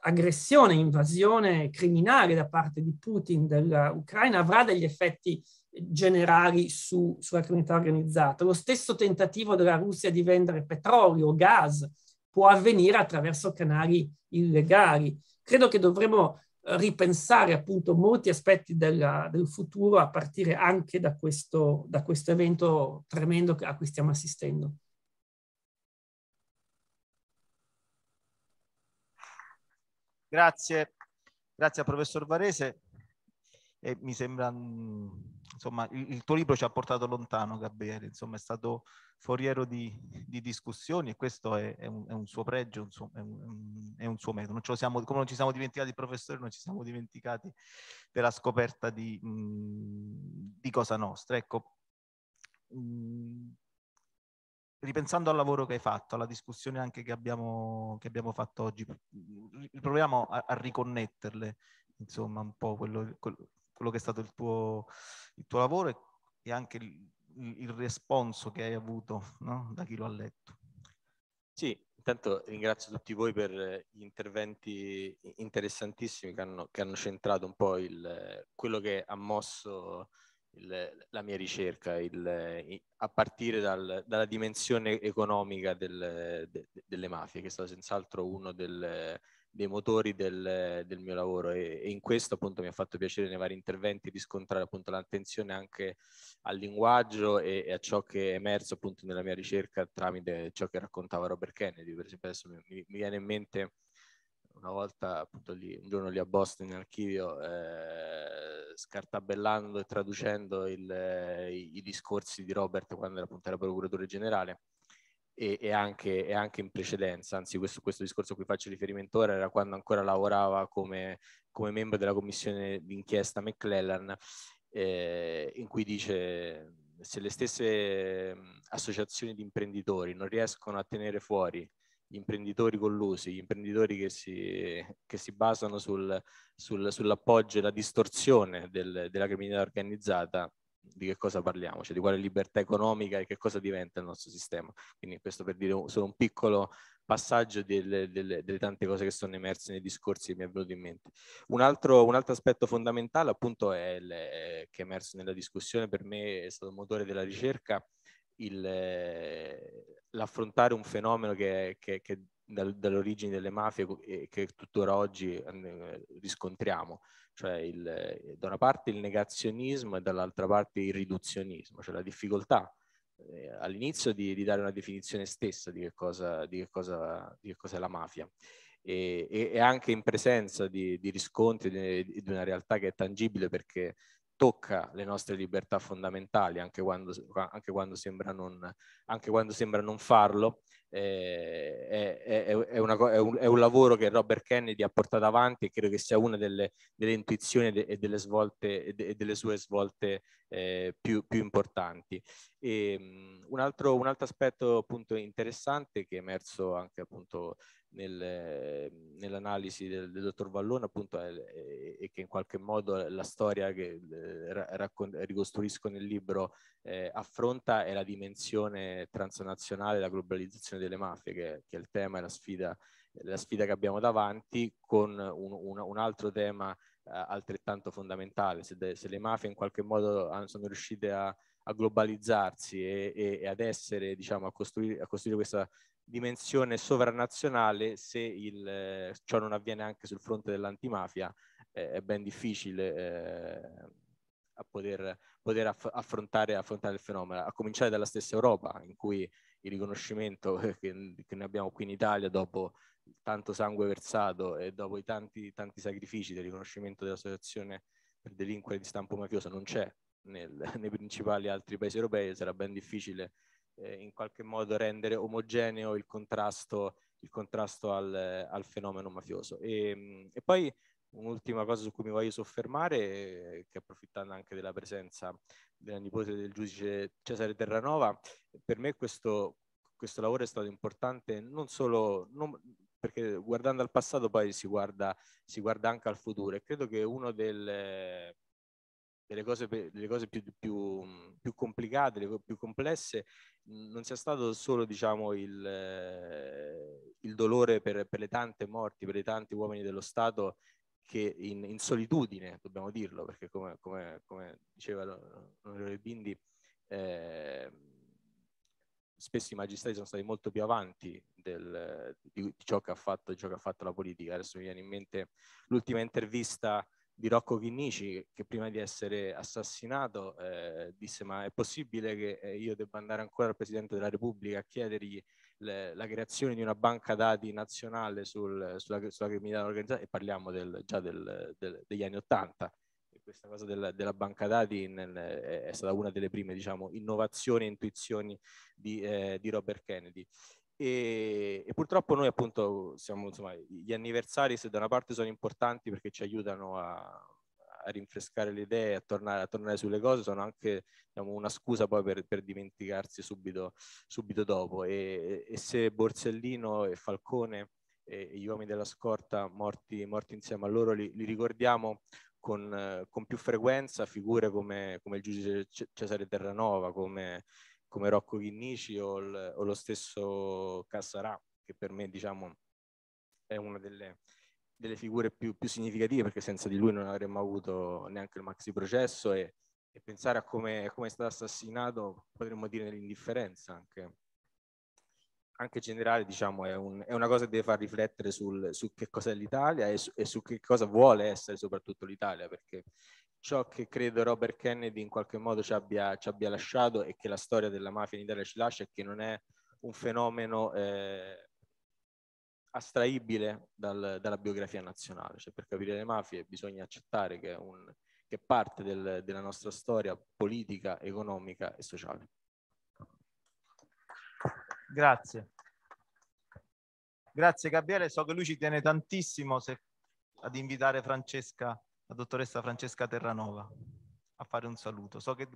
aggressione, invasione criminale da parte di Putin dell'Ucraina avrà degli effetti generali su, sulla criminalità organizzata. Lo stesso tentativo della Russia di vendere petrolio, o gas, può avvenire attraverso canali illegali. Credo che dovremmo eh, ripensare appunto molti aspetti della, del futuro a partire anche da questo, da questo evento tremendo a cui stiamo assistendo. Grazie, grazie al professor Varese. E mi sembra mm, insomma, il, il, tuo libro ci ha portato lontano, Gabriele, insomma, è stato foriero di, di discussioni e questo è, è, un, è un, suo pregio, un suo, è, un, è, un, suo metodo. Non siamo, come non ci siamo dimenticati il professore, non ci siamo dimenticati della scoperta di, mh, di Cosa Nostra. Ecco, mh, ripensando al lavoro che hai fatto, alla discussione anche che abbiamo, che abbiamo fatto oggi, proviamo a, a riconnetterle, insomma, un po' quello, quello quello che è stato il tuo, il tuo lavoro e anche il, il responso che hai avuto no? da chi lo ha letto. Sì, intanto ringrazio tutti voi per eh, gli interventi interessantissimi che hanno, che hanno centrato un po' il, quello che ha mosso il, la mia ricerca, il, a partire dal, dalla dimensione economica del, de, delle mafie, che è stato senz'altro uno del, dei motori del, del mio lavoro e, e, in questo appunto mi ha fatto piacere nei vari interventi riscontrare appunto l'attenzione anche al linguaggio e, e, a ciò che è emerso appunto nella mia ricerca tramite ciò che raccontava Robert Kennedy, per esempio adesso mi, mi viene in mente una volta appunto lì, un giorno lì a Boston in archivio eh, scartabellando e traducendo il, eh, i, i, discorsi di Robert quando era appunto era procuratore generale e, e, anche, e anche, in precedenza, anzi questo, questo, discorso a cui faccio riferimento ora era quando ancora lavorava come, come membro della commissione d'inchiesta McClellan, eh, in cui dice se le stesse mm, associazioni di imprenditori non riescono a tenere fuori gli imprenditori collusi, gli imprenditori che si, che si basano sul, sul, sull'appoggio e la distorsione del, della criminalità organizzata, di che cosa parliamo, cioè di quale libertà economica e che cosa diventa il nostro sistema. Quindi questo per dire solo un piccolo passaggio delle, delle, delle tante cose che sono emerse nei discorsi che mi è venuto in mente. Un altro, un altro aspetto fondamentale appunto è le, eh, che è emerso nella discussione, per me è stato motore della ricerca, il, eh, l'affrontare un fenomeno che, che, che dall'origine delle mafie che tuttora oggi eh, riscontriamo, cioè il, eh, da una parte il negazionismo e dall'altra parte il riduzionismo, cioè la difficoltà eh, all'inizio di, di, dare una definizione stessa di che cosa, di che cosa, di che cosa è la mafia. E, e, anche in presenza di, di riscontri di, di, una realtà che è tangibile perché tocca le nostre libertà fondamentali, anche quando, anche quando, sembra, non, anche quando sembra, non, farlo. Eh, è, è, è, una, un, è, un, lavoro che Robert Kennedy ha portato avanti e credo che sia una delle, delle intuizioni e delle, svolte, e delle sue svolte eh, più, più, importanti. E, um, un, altro, un, altro, aspetto appunto interessante che è emerso anche appunto nel, nell'analisi del, del, dottor Vallone appunto e che in qualche modo la storia che eh, raccon- ricostruisco nel libro eh, affronta è la dimensione transnazionale, la globalizzazione delle mafie che, che è il tema e la sfida, la sfida che abbiamo davanti con un, un, un altro tema eh, altrettanto fondamentale, se, de- se, le mafie in qualche modo ah, sono riuscite a, a globalizzarsi e, e, e, ad essere, diciamo, a costruire, a costruire questa dimensione sovranazionale, se il, eh, ciò non avviene anche sul fronte dell'antimafia, eh, è ben difficile eh, a poter, poter aff- affrontare, affrontare, il fenomeno, a cominciare dalla stessa Europa, in cui il riconoscimento che, che noi abbiamo qui in Italia dopo tanto sangue versato e dopo i tanti, tanti sacrifici del riconoscimento dell'associazione per delinquere di stampo mafioso non c'è nel, nei principali altri paesi europei, sarà ben difficile eh, in qualche modo rendere omogeneo il contrasto, il contrasto al, al, fenomeno mafioso. E, mm, e poi un'ultima cosa su cui mi voglio soffermare, eh, che approfittando anche della presenza della nipote del giudice Cesare Terranova, per me questo, questo lavoro è stato importante non solo... Non, perché guardando al passato poi si guarda, si guarda anche al futuro e credo che uno del, delle cose, delle cose più, più, più, complicate, delle cose più complesse, non sia stato solo diciamo, il, eh, il dolore per, per, le tante morti, per i tanti uomini dello Stato che in, in solitudine, dobbiamo dirlo, perché come, come, come diceva l'onorevole Bindi, eh, spesso i magistrati sono stati molto più avanti del, di, di, ciò fatto, di, ciò che ha fatto, la politica. Adesso mi viene in mente l'ultima intervista di Rocco Chinnici che prima di essere assassinato eh, disse ma è possibile che eh, io debba andare ancora al Presidente della Repubblica a chiedergli le, la creazione di una banca dati nazionale sul, sulla, sulla, criminalità organizzata e parliamo del, già del, del, degli anni Ottanta. Questa cosa della, della banca dati nel, è stata una delle prime diciamo, innovazioni e intuizioni di, eh, di Robert Kennedy. E, e, purtroppo noi appunto siamo, insomma, gli anniversari se da una parte sono importanti perché ci aiutano a, a rinfrescare le idee, a tornare, a tornare, sulle cose, sono anche diciamo, una scusa poi per, per dimenticarsi subito, subito dopo. E, e, se Borsellino e Falcone e, gli uomini della scorta morti, morti insieme a loro li, li ricordiamo con, con, più frequenza, figure come, come il giudice Cesare Terranova, come come Rocco Chinnici o, o lo stesso Cassarà, che per me diciamo, è una delle, delle figure più, più, significative, perché senza di lui non avremmo avuto neanche il maxi processo e, e pensare a come, come, è stato assassinato, potremmo dire nell'indifferenza anche, anche generale, diciamo, è, un, è, una cosa che deve far riflettere sul, su che cosa è l'Italia e su, e su che cosa vuole essere soprattutto l'Italia, perché ciò che credo Robert Kennedy in qualche modo ci abbia, ci abbia lasciato e che la storia della mafia in Italia ci lascia è che non è un fenomeno eh, astraibile dal, dalla biografia nazionale. Cioè, per capire le mafie bisogna accettare che è, un, che parte del, della nostra storia politica, economica e sociale. Grazie. Grazie Gabriele, so che lui ci tiene tantissimo se, ad invitare Francesca la dottoressa Francesca Terranova a fare un saluto. So che...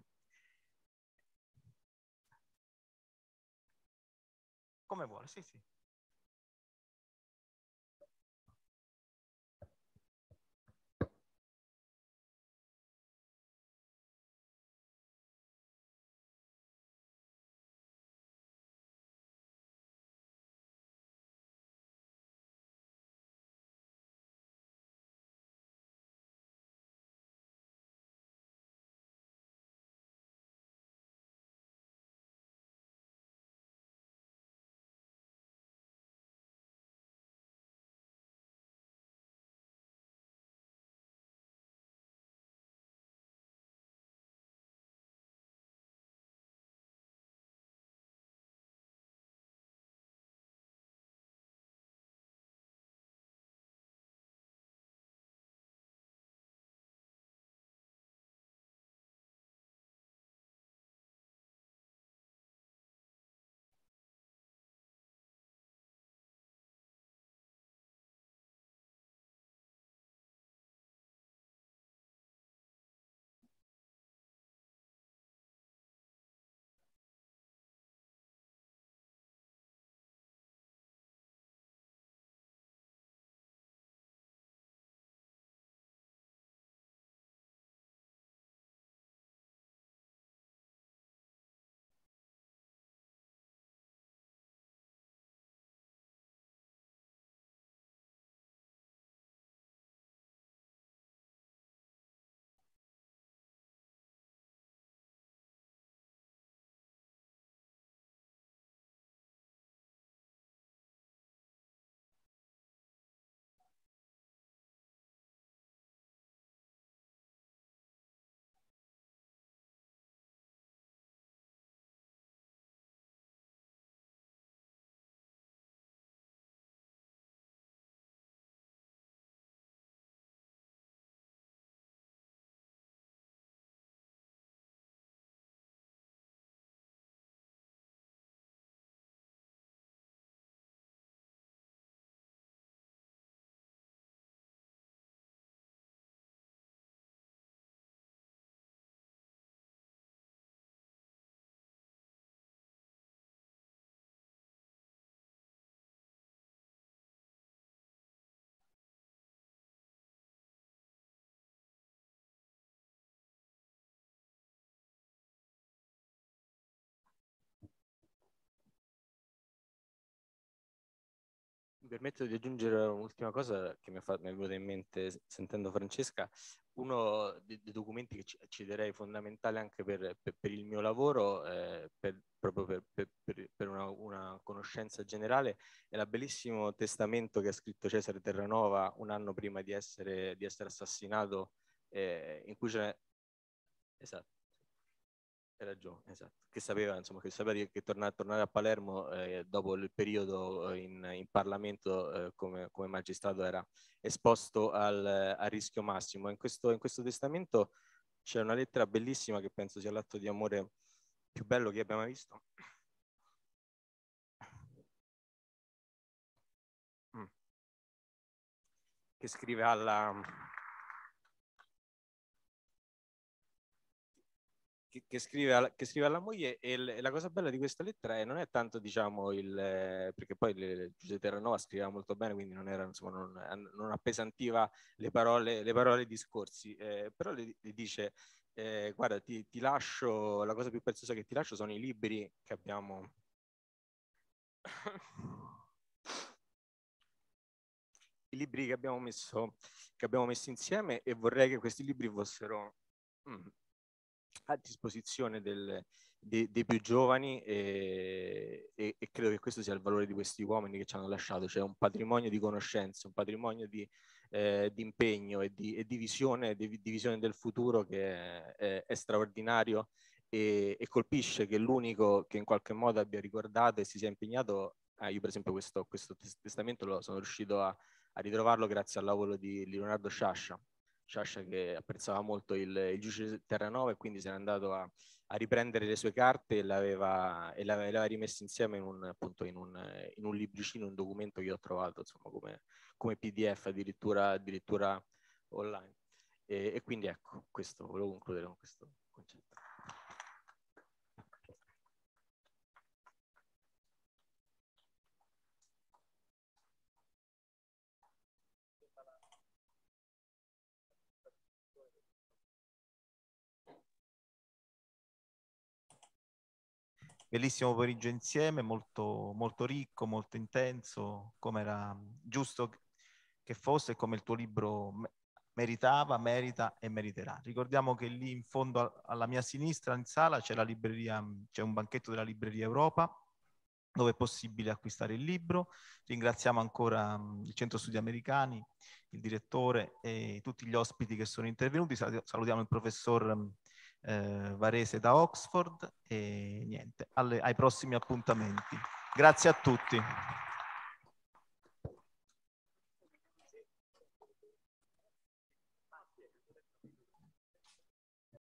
Come vuole, sì, sì. permetto di aggiungere un'ultima cosa che mi, fa, mi è venuta in mente sentendo Francesca. Uno dei, dei documenti che ci, ci, fondamentale anche per, per, per il mio lavoro, eh, per, proprio per, una, una, conoscenza generale, è il bellissimo testamento che ha scritto Cesare Terranova un anno prima di essere, di essere assassinato, eh, in cui c'è... Esatto era Joe, esatto, che sapeva, insomma, che, sapeva che torna, tornare a Palermo eh, dopo il periodo eh, in, in Parlamento eh, come, come, magistrato era esposto al, al rischio massimo. In questo, in questo testamento c'è una lettera bellissima che penso sia l'atto di amore più bello che abbia mai visto. Mm. che scrive alla, che, che, scrive, alla, che scrive alla moglie e, l, e, la cosa bella di questa lettera è non è tanto diciamo il eh, perché poi le, Giuseppe Terranova scriveva molto bene quindi non, era, insomma, non, non appesantiva le parole, le parole e i discorsi eh, però le, le dice eh, guarda ti, ti, lascio la cosa più preziosa che ti lascio sono i libri che abbiamo i libri che abbiamo messo che abbiamo messo insieme e vorrei che questi libri fossero mm a disposizione del, de, dei più giovani e, e, e, credo che questo sia il valore di questi uomini che ci hanno lasciato, cioè un patrimonio di conoscenze, un patrimonio di, eh, di impegno e di, e di visione, di, di, visione del futuro che è, è straordinario e, colpisce che l'unico che in qualche modo abbia ricordato e si sia impegnato, ah, io per esempio questo, questo testamento lo sono riuscito a, a ritrovarlo grazie al lavoro di Leonardo Sciascia, Sciascia che apprezzava molto il, il giudice Terranova e quindi se n'è andato a, a, riprendere le sue carte e l'aveva, e l'aveva, l'aveva rimesso insieme in un, appunto, in un, in un libricino, un documento che ho trovato insomma, come, come PDF addirittura, addirittura online. E, e quindi ecco, questo volevo concludere con questo concetto. bellissimo pomeriggio insieme, molto, molto ricco, molto intenso, come era giusto che fosse e come il tuo libro meritava, merita e meriterà. Ricordiamo che lì in fondo alla mia sinistra in sala c'è la libreria, c'è un banchetto della Libreria Europa dove è possibile acquistare il libro. Ringraziamo ancora il Centro Studi Americani, il direttore e tutti gli ospiti che sono intervenuti. Salutiamo il professor eh, Varese da Oxford e niente, alle, ai prossimi appuntamenti. Grazie a tutti.